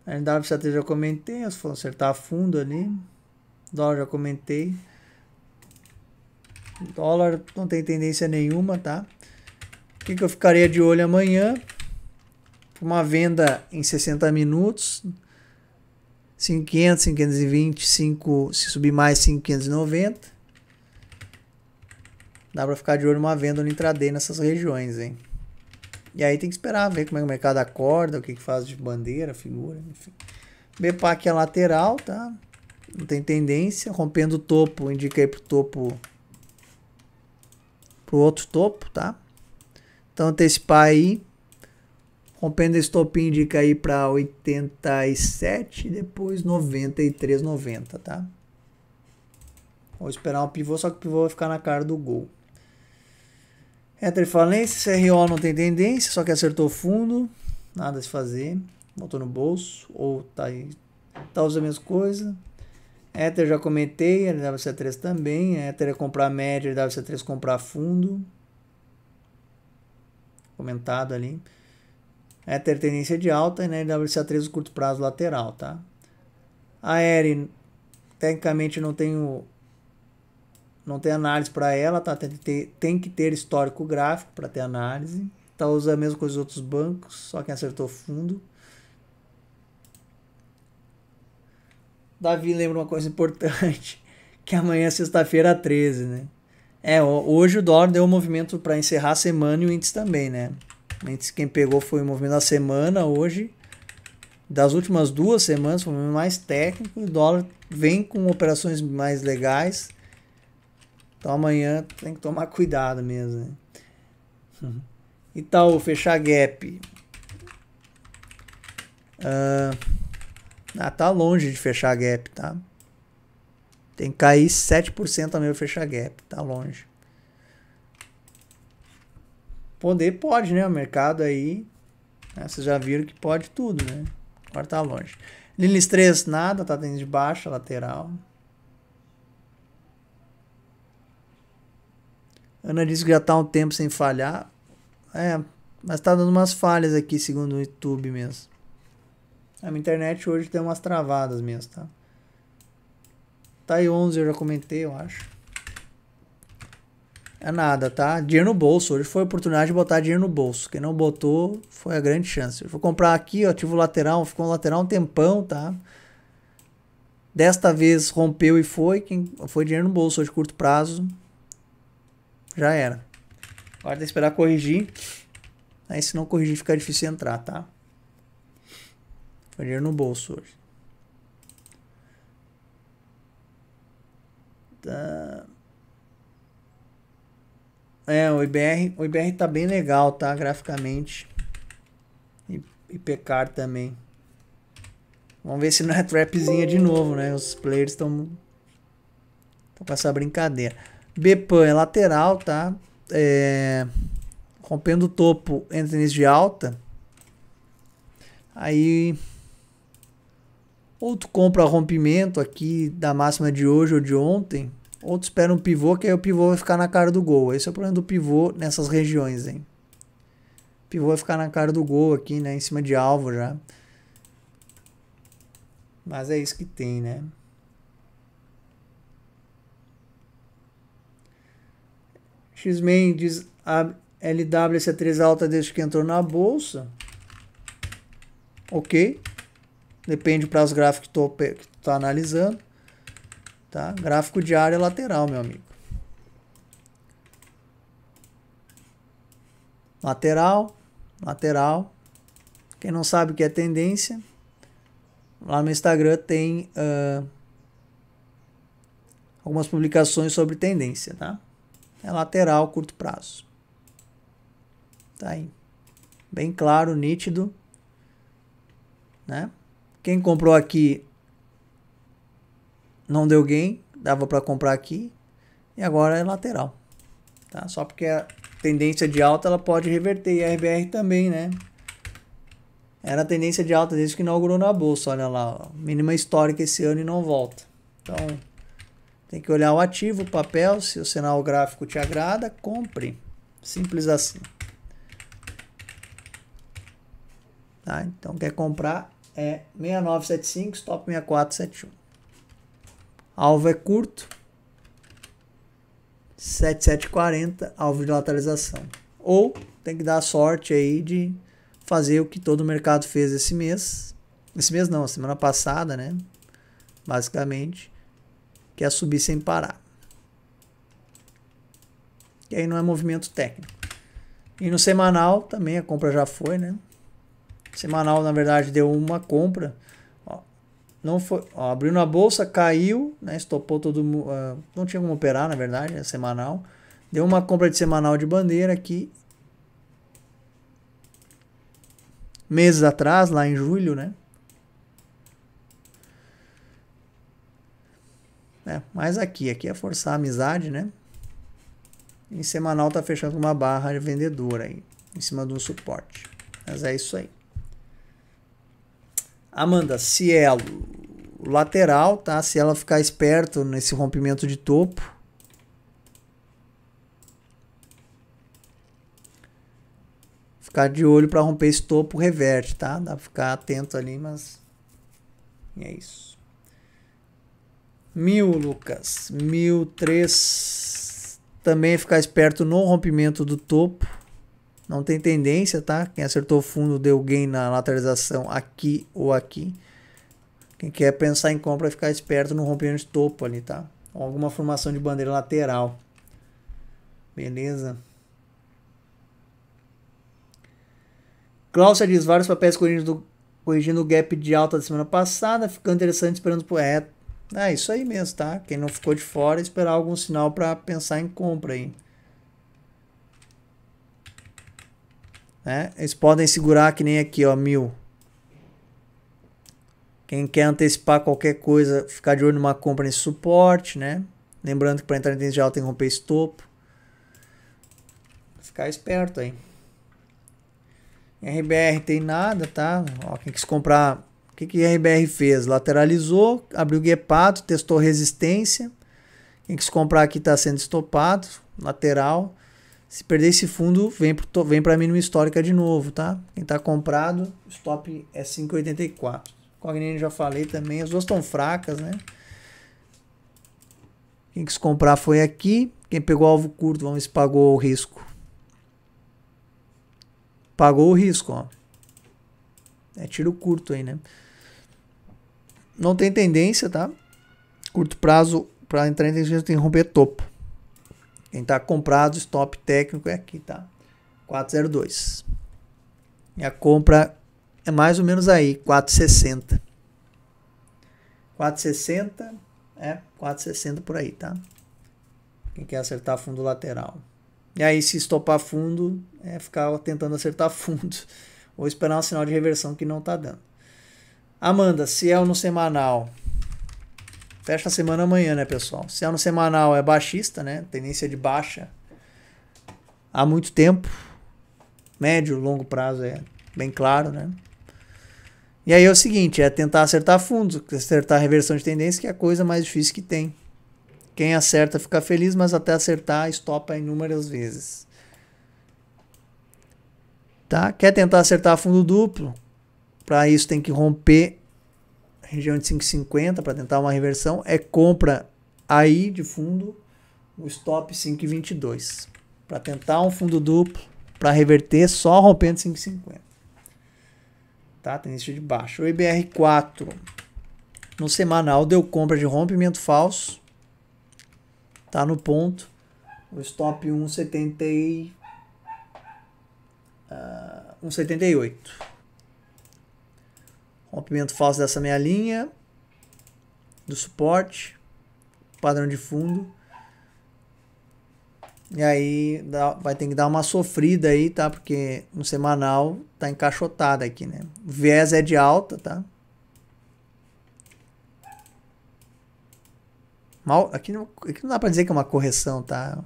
A NW já comentei, as for acertar fundo ali. Dó já comentei. Dólar não tem tendência nenhuma, tá? O que, que eu ficaria de olho amanhã? Uma venda em 60 minutos. 500, 520, 5, se subir mais 590. Dá para ficar de olho uma venda no intraday nessas regiões, hein? E aí tem que esperar ver como é que o mercado acorda, o que, que faz de bandeira, figura, enfim. BPAC é lateral, tá? Não tem tendência. Rompendo o topo, indica aí pro topo para o outro topo, tá? Então antecipar aí, rompendo esse topinho indica aí para 87, depois 93,90, tá? Vou esperar um pivô, só que o pivô vai ficar na cara do gol. Entre falência, CRO não tem tendência, só que acertou fundo, nada a se fazer, botou no bolso, ou tá aí, tá usando as mesmas coisas. Ether já comentei, LWC3 também. Ether é comprar médio, LWC3 comprar fundo. Comentado ali. Ether tendência de alta e na LWC3 o curto prazo lateral, tá? A Aere, tecnicamente não tenho não tem análise para ela, tá? Tem que, ter, tem que ter histórico gráfico para ter análise. Tá usando a mesma coisa dos outros bancos, só quem acertou fundo. Davi lembra uma coisa importante, que amanhã é sexta-feira 13, né? É, hoje o dólar deu um movimento para encerrar a semana e o índice também, né? O índice quem pegou foi o movimento da semana hoje. Das últimas duas semanas foi o movimento mais técnico. O dólar vem com operações mais legais. Então amanhã tem que tomar cuidado mesmo, né? Uhum. Itaú fechar gap. Uh, ah, tá longe de fechar gap, tá? Tem que cair 7% também meio fechar gap, tá longe. Poder pode, né? O mercado aí, né? vocês já viram que pode tudo, né? Agora tá longe. Lilis 3, nada, tá dentro de baixa, lateral. Ana disse que já tá um tempo sem falhar. É, mas tá dando umas falhas aqui, segundo o YouTube mesmo. A minha internet hoje deu umas travadas mesmo, tá? tá aí 11 eu já comentei, eu acho. É nada, tá? Dinheiro no bolso. Hoje foi a oportunidade de botar dinheiro no bolso. Quem não botou foi a grande chance. Eu vou comprar aqui, ó, tive o lateral, ficou o lateral um tempão, tá? Desta vez rompeu e foi. Quem foi dinheiro no bolso hoje, curto prazo. Já era. Agora tem que esperar corrigir. Aí se não corrigir fica difícil entrar, tá? Tô no bolso hoje. Tá. É, o IBR, o IBR tá bem legal, tá? Graficamente. E, e pecar também. Vamos ver se não é trapzinha de novo, né? Os players estão com essa brincadeira. Bepan é lateral, tá? É, rompendo o topo, entra eles de alta. Aí ou tu compra rompimento aqui da máxima de hoje ou de ontem, ou tu espera um pivô, que aí o pivô vai ficar na cara do gol. Esse é o problema do pivô nessas regiões, hein? O pivô vai ficar na cara do gol aqui, né? Em cima de alvo já. Mas é isso que tem, né? X-Men diz a LWC3 alta desde que entrou na bolsa. Ok. Depende para os gráficos que tu está analisando. Tá? Gráfico de área lateral, meu amigo. Lateral, lateral. Quem não sabe o que é tendência, lá no Instagram tem uh, algumas publicações sobre tendência, tá? É lateral, curto prazo. Tá aí. Bem claro, nítido, né? Quem comprou aqui não deu gain, dava para comprar aqui e agora é lateral. Tá? Só porque a tendência de alta ela pode reverter e a RBR também, né? Era a tendência de alta desde que inaugurou na bolsa, olha lá, mínima histórica esse ano e não volta. Então, tem que olhar o ativo, o papel, se o sinal gráfico te agrada, compre. Simples assim. Tá? Então, quer comprar, é 6975, stop 6471. Alvo é curto, 7740, alvo de lateralização. Ou tem que dar sorte aí de fazer o que todo o mercado fez esse mês. Esse mês não, semana passada, né? Basicamente, que é subir sem parar. E aí não é movimento técnico. E no semanal também a compra já foi, né? semanal, na verdade, deu uma compra. Ó, não foi, ó, abriu na bolsa, caiu, né, estopou todo mundo. Uh, ah, não tinha como operar, na verdade, é semanal. Deu uma compra de semanal de bandeira aqui. Meses atrás, lá em julho, né? É, mas aqui, aqui é forçar a amizade, né? Em semanal tá fechando uma barra vendedora aí, em cima de um suporte. Mas é isso aí. Amanda Cielo, é lateral, tá? Se ela ficar esperto nesse rompimento de topo. Ficar de olho para romper esse topo reverte, tá? Dá pra ficar atento ali, mas é isso. Mil, Lucas. Mil, três. Também ficar esperto no rompimento do topo. Não tem tendência, tá? Quem acertou fundo deu gain na lateralização aqui ou aqui. Quem quer pensar em compra, ficar esperto no rompimento de topo ali, tá? Ou então, alguma formação de bandeira lateral. Beleza? Cláudia diz vários papéis corrigindo, corrigindo o gap de alta da semana passada, ficando interessante esperando por reto. É, é isso aí mesmo, tá? Quem não ficou de fora, esperar algum sinal para pensar em compra aí. Né? Eles podem segurar que nem aqui, ó, mil. Quem quer antecipar qualquer coisa, ficar de olho numa compra nesse suporte, né? Lembrando que para entrar em tendência de alta tem que romper esse topo. Ficar esperto aí. RBR tem nada, tá? Ó, quem quis comprar... O que, que RBR fez? Lateralizou, abriu guepado, testou resistência. Quem quis comprar aqui está sendo estopado, lateral. Se perder esse fundo, vem para vem a mínima histórica de novo, tá? Quem está comprado, stop é 5,84. Cognini já falei também, as duas estão fracas, né? Quem quis comprar foi aqui. Quem pegou alvo curto, vamos ver se pagou o risco. Pagou o risco, ó. É tiro curto aí, né? Não tem tendência, tá? Curto prazo, para entrar em tendência, tem que romper topo. Quem está comprado, stop técnico é aqui, tá? 402. E a compra é mais ou menos aí, 460. 460, é, 460 por aí, tá? Quem quer acertar fundo lateral. E aí, se estopar fundo, é ficar tentando acertar fundo. Ou esperar um sinal de reversão que não tá dando. Amanda, se é no semanal, Fecha a semana amanhã, né, pessoal? Se ano é semanal é baixista, né? Tendência de baixa há muito tempo. Médio, longo prazo é bem claro, né? E aí é o seguinte, é tentar acertar fundos, acertar reversão de tendência, que é a coisa mais difícil que tem. Quem acerta fica feliz, mas até acertar estopa inúmeras vezes. Tá? Quer tentar acertar fundo duplo? Para isso tem que romper região de 5,50 para tentar uma reversão, é compra aí de fundo o stop 5,22 para tentar um fundo duplo para reverter só rompendo 5,50. Tá? Tendência de baixo. O IBR4 no semanal deu compra de rompimento falso. Tá no ponto. O stop 1,70 uh, 1,78 rompimento falso dessa meia linha, do suporte, padrão de fundo. E aí dá, vai ter que dar uma sofrida aí, tá? Porque no semanal tá encaixotada aqui, né? O viés é de alta, tá? Mal, aqui, não, aqui não dá para dizer que é uma correção, tá?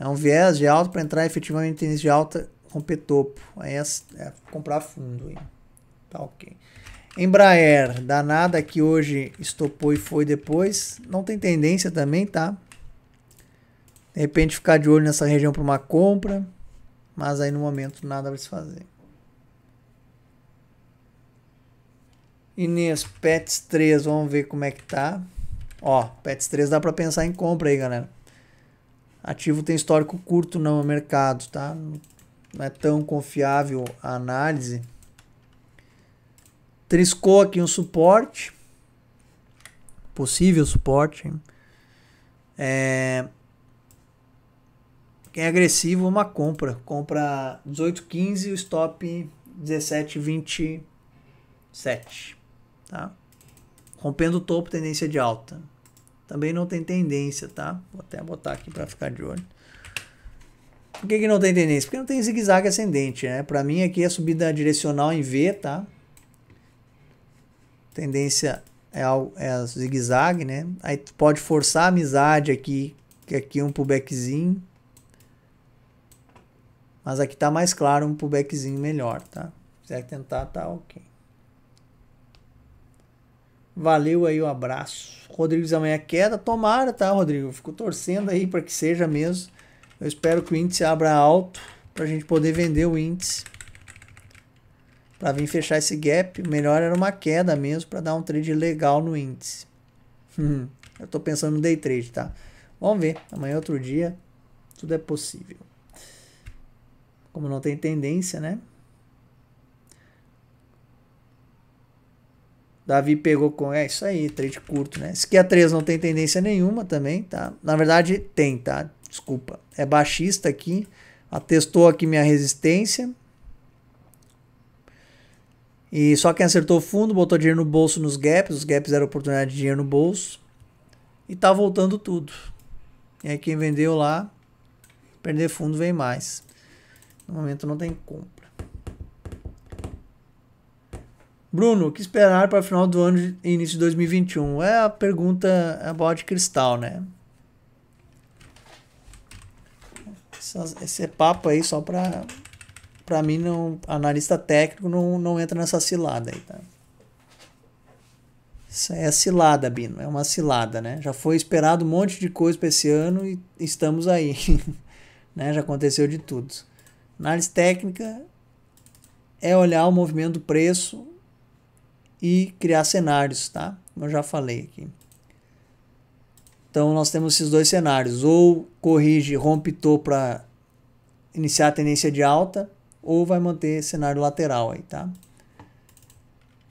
É um viés de alta para entrar efetivamente em tênis de alta, romper topo. Aí é, é comprar fundo. Hein? Tá ok. Embraer, danada que hoje estopou e foi depois. Não tem tendência também, tá? De repente ficar de olho nessa região para uma compra. Mas aí no momento nada vai se fazer. Inês, Pets 3, vamos ver como é que tá. Ó, Pets 3 dá para pensar em compra aí, galera. Ativo tem histórico curto no é mercado, tá? Não é tão confiável a análise. Triscou aqui um suporte. Possível suporte. É... Quem é agressivo, uma compra. Compra 18,15 e o stop 17,27. Tá? Rompendo o topo, tendência de alta. Também não tem tendência, tá? Vou até botar aqui para ficar de olho. Por que, que não tem tendência? Porque não tem zigue-zague ascendente, né? Para mim aqui é subida direcional em V, tá? tendência é, é zigue-zague, né? Aí tu pode forçar a amizade aqui, que aqui é um pullbackzinho. Mas aqui tá mais claro, um pullbackzinho melhor, tá? Se quiser tentar, tá ok. Valeu aí o um abraço. Rodrigues amanhã é queda, tomara, tá, Rodrigo? Eu fico torcendo aí para que seja mesmo. Eu espero que o índice abra alto para a gente poder vender o índice. Para vir fechar esse gap, o melhor era uma queda mesmo para dar um trade legal no índice. Hum, eu estou pensando no day trade, tá? Vamos ver. Amanhã é outro dia. Tudo é possível. Como não tem tendência, né? Davi pegou com. É isso aí, trade curto, né? Esse aqui a 3 não tem tendência nenhuma também, tá? Na verdade, tem, tá? Desculpa. É baixista aqui. Atestou aqui minha resistência. E só quem acertou o fundo botou dinheiro no bolso nos gaps, os gaps eram oportunidade de dinheiro no bolso. E tá voltando tudo. E aí quem vendeu lá, perder fundo vem mais. No momento não tem compra. Bruno, o que esperar para o final do ano e início de 2021? É a pergunta, é a bola de cristal, né? Esse, esse papo aí só para para mim, não, analista técnico não, não entra nessa cilada aí, tá? Isso é cilada, Bino, é uma cilada, né? Já foi esperado um monte de coisa para esse ano e estamos aí, né? Já aconteceu de tudo. Análise técnica é olhar o movimento do preço e criar cenários, tá? Como eu já falei aqui. Então nós temos esses dois cenários, ou corrige, rompe topo para iniciar a tendência de alta, ou vai manter cenário lateral aí, tá?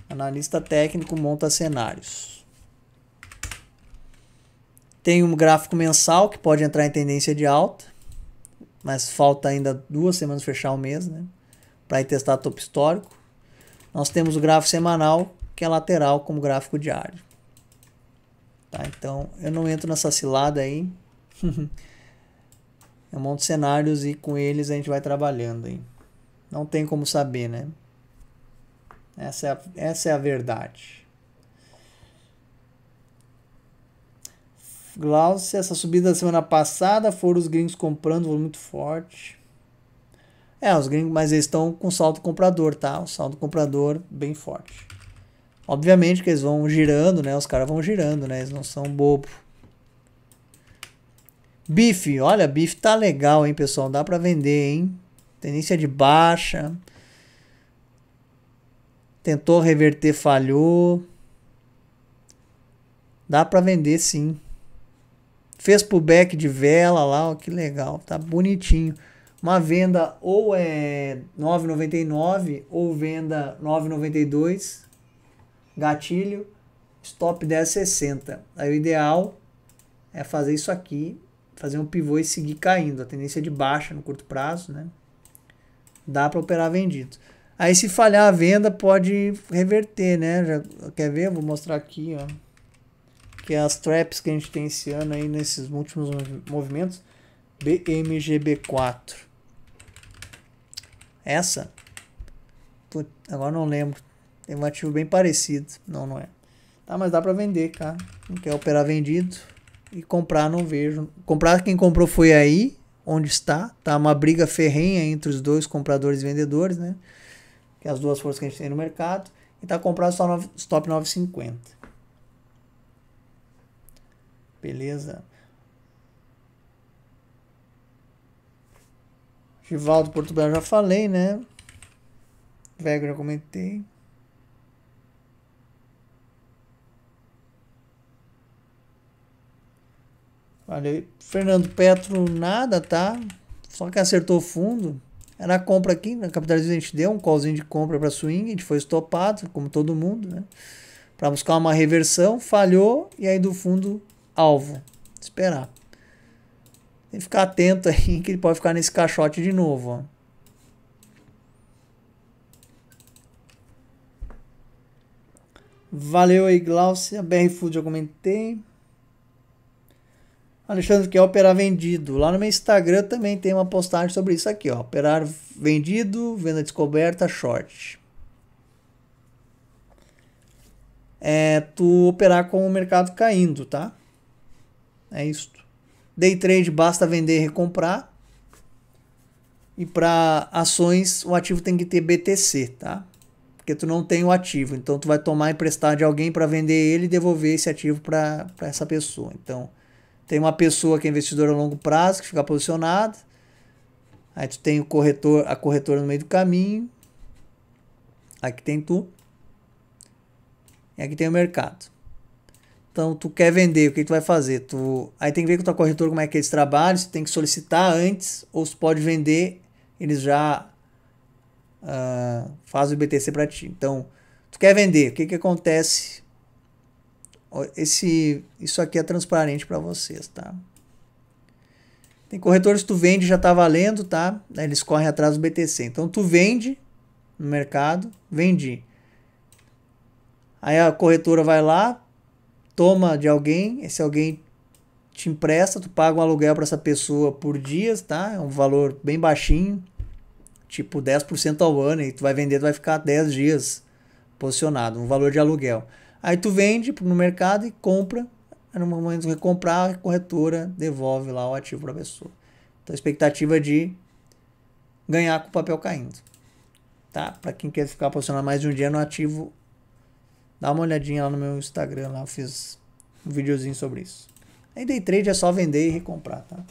Analista técnico monta cenários. Tem um gráfico mensal que pode entrar em tendência de alta, mas falta ainda duas semanas fechar o mês, né? Para ir testar topo histórico. Nós temos o gráfico semanal, que é lateral como gráfico diário. Tá, então eu não entro nessa cilada aí. eu monto cenários e com eles a gente vai trabalhando aí. Não tem como saber, né? Essa é a, essa é a verdade. Glaucio, essa subida da semana passada foram os gringos comprando, foi muito forte. É, os gringos, mas eles estão com saldo comprador, tá? O saldo comprador bem forte. Obviamente que eles vão girando, né? Os caras vão girando, né? Eles não são bobo. Bife, olha, bife tá legal, hein, pessoal? Dá para vender, hein? tendência de baixa. Tentou reverter, falhou. Dá para vender sim. Fez pullback de vela lá, ó, que legal, tá bonitinho. Uma venda ou é 9,99 ou venda 9,92, gatilho, stop 10,60. Aí o ideal é fazer isso aqui, fazer um pivô e seguir caindo. A tendência de baixa no curto prazo, né? Dá para operar vendido. Aí se falhar a venda, pode reverter, né? Já, quer ver? Vou mostrar aqui, ó. Que é as traps que a gente tem esse ano aí nesses últimos movimentos. BMGB4. Essa? Put, agora não lembro. Tem um ativo bem parecido. Não, não é. Tá, mas dá para vender, cara. Não quer operar vendido. E comprar não vejo. Comprar quem comprou foi aí onde está. Tá uma briga ferrenha entre os dois compradores e vendedores, né? Que é as duas forças que a gente tem no mercado. E tá comprado só no stop 9,50. Beleza. Givaldo Portugal já falei, né? Vega já comentei. Olha, Fernando Petro nada, tá? Só que acertou fundo. Era a compra aqui, na capitalização a gente deu um callzinho de compra para swing, a gente foi estopado, como todo mundo, né? Para buscar uma reversão, falhou e aí do fundo alvo. Esperar. Tem que ficar atento aí que ele pode ficar nesse caixote de novo, ó. Valeu aí, Glaucia. BR Food já comentei. Alexandre, que é operar vendido. Lá no meu Instagram também tem uma postagem sobre isso aqui, ó. Operar vendido, venda descoberta, short. É tu operar com o mercado caindo, tá? É isso. Day trade basta vender e recomprar. E para ações, o ativo tem que ter BTC, tá? Porque tu não tem o ativo, então tu vai tomar emprestado de alguém para vender ele e devolver esse ativo para essa pessoa. Então, tem uma pessoa que é investidora a longo prazo, que fica posicionada. Aí tu tem o corretor, a corretora no meio do caminho. Aqui tem tu. E aqui tem o mercado. Então, tu quer vender, o que tu vai fazer? Tu, aí tem que ver com o teu corretor como é que eles trabalham, se tu tem que solicitar antes, ou se pode vender, eles já uh, fazem o BTC para ti. Então, tu quer vender, o que, que acontece esse, isso aqui é transparente para vocês, tá? Tem corretores, tu vende, já tá valendo, tá? Né, eles correm atrás do BTC. Então, tu vende no mercado, vendi. Aí a corretora vai lá, toma de alguém, esse alguém te empresta, tu paga um aluguel para essa pessoa por dias, tá? É um valor bem baixinho, tipo 10% ao ano, e tu vai vender, tu vai ficar 10 dias posicionado, um valor de aluguel. Aí tu vende no mercado e compra. no momento de comprar, a corretora devolve lá o ativo para a pessoa. Então, a expectativa é de ganhar com o papel caindo. Tá? Para quem quer ficar posicionado mais de um dia no ativo, dá uma olhadinha lá no meu Instagram, lá eu fiz um videozinho sobre isso. Aí day trade é só vender e recomprar, tá?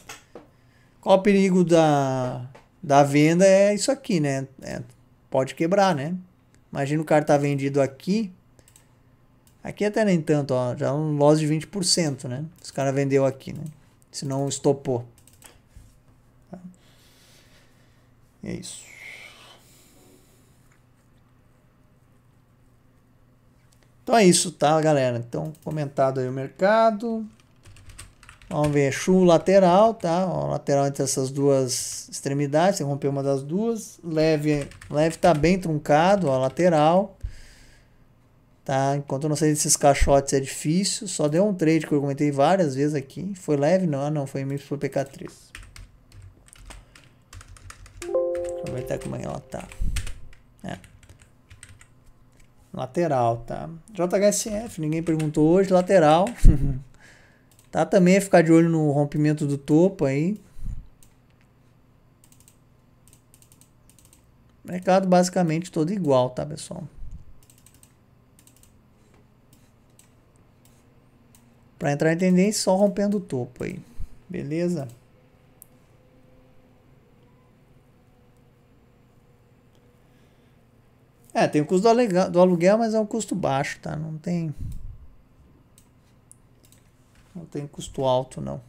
Qual o perigo da, da venda é isso aqui, né? É, pode quebrar, né? Imagina o cara tá vendido aqui Aqui até nem tanto, ó, já é um loss de 20%, né? Os caras vendeu aqui, né? não, estopou. Tá? É isso. Então é isso, tá, galera? Então, comentado aí o mercado. Vamos ver, chu lateral, tá? Ó, lateral entre essas duas extremidades, você rompeu uma das duas. Leve, leve tá bem truncado, ó, lateral Tá? Enquanto eu não sei desses caixotes é difícil, só deu um trade que eu comentei várias vezes aqui. Foi leve? Não, não, foi MIPS por PK3. até como é que ela tá. É. Lateral, tá? JHSF, ninguém perguntou hoje. Lateral. tá também é ficar de olho no rompimento do topo aí. Mercado basicamente todo igual, tá, pessoal? para entrar em tendência só rompendo o topo aí. Beleza? É, tem o custo do aluguel, mas é um custo baixo, tá? Não tem não tem custo alto não.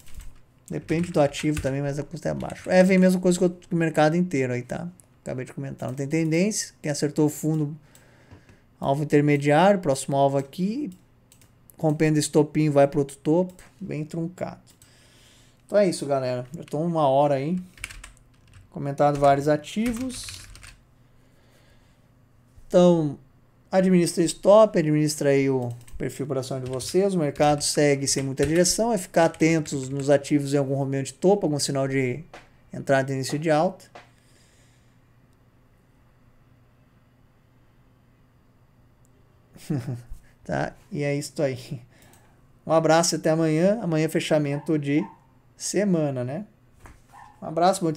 Depende do ativo também, mas o custo é baixo. É, vem a mesma coisa que o mercado inteiro aí, tá? Acabei de comentar, não tem tendência. Quem acertou o fundo, alvo intermediário, próximo alvo aqui, esse topinho, vai para outro topo, bem truncado. Então é isso, galera. Eu estou uma hora aí. Comentado vários ativos. Então, administra stop, administra aí o perfil para ação de vocês. O mercado segue sem muita direção. É ficar atentos nos ativos em algum rompimento de topo, algum sinal de entrada e início de alta. Tá? E é isso aí. Um abraço e até amanhã. Amanhã é fechamento de semana, né? Um abraço, bom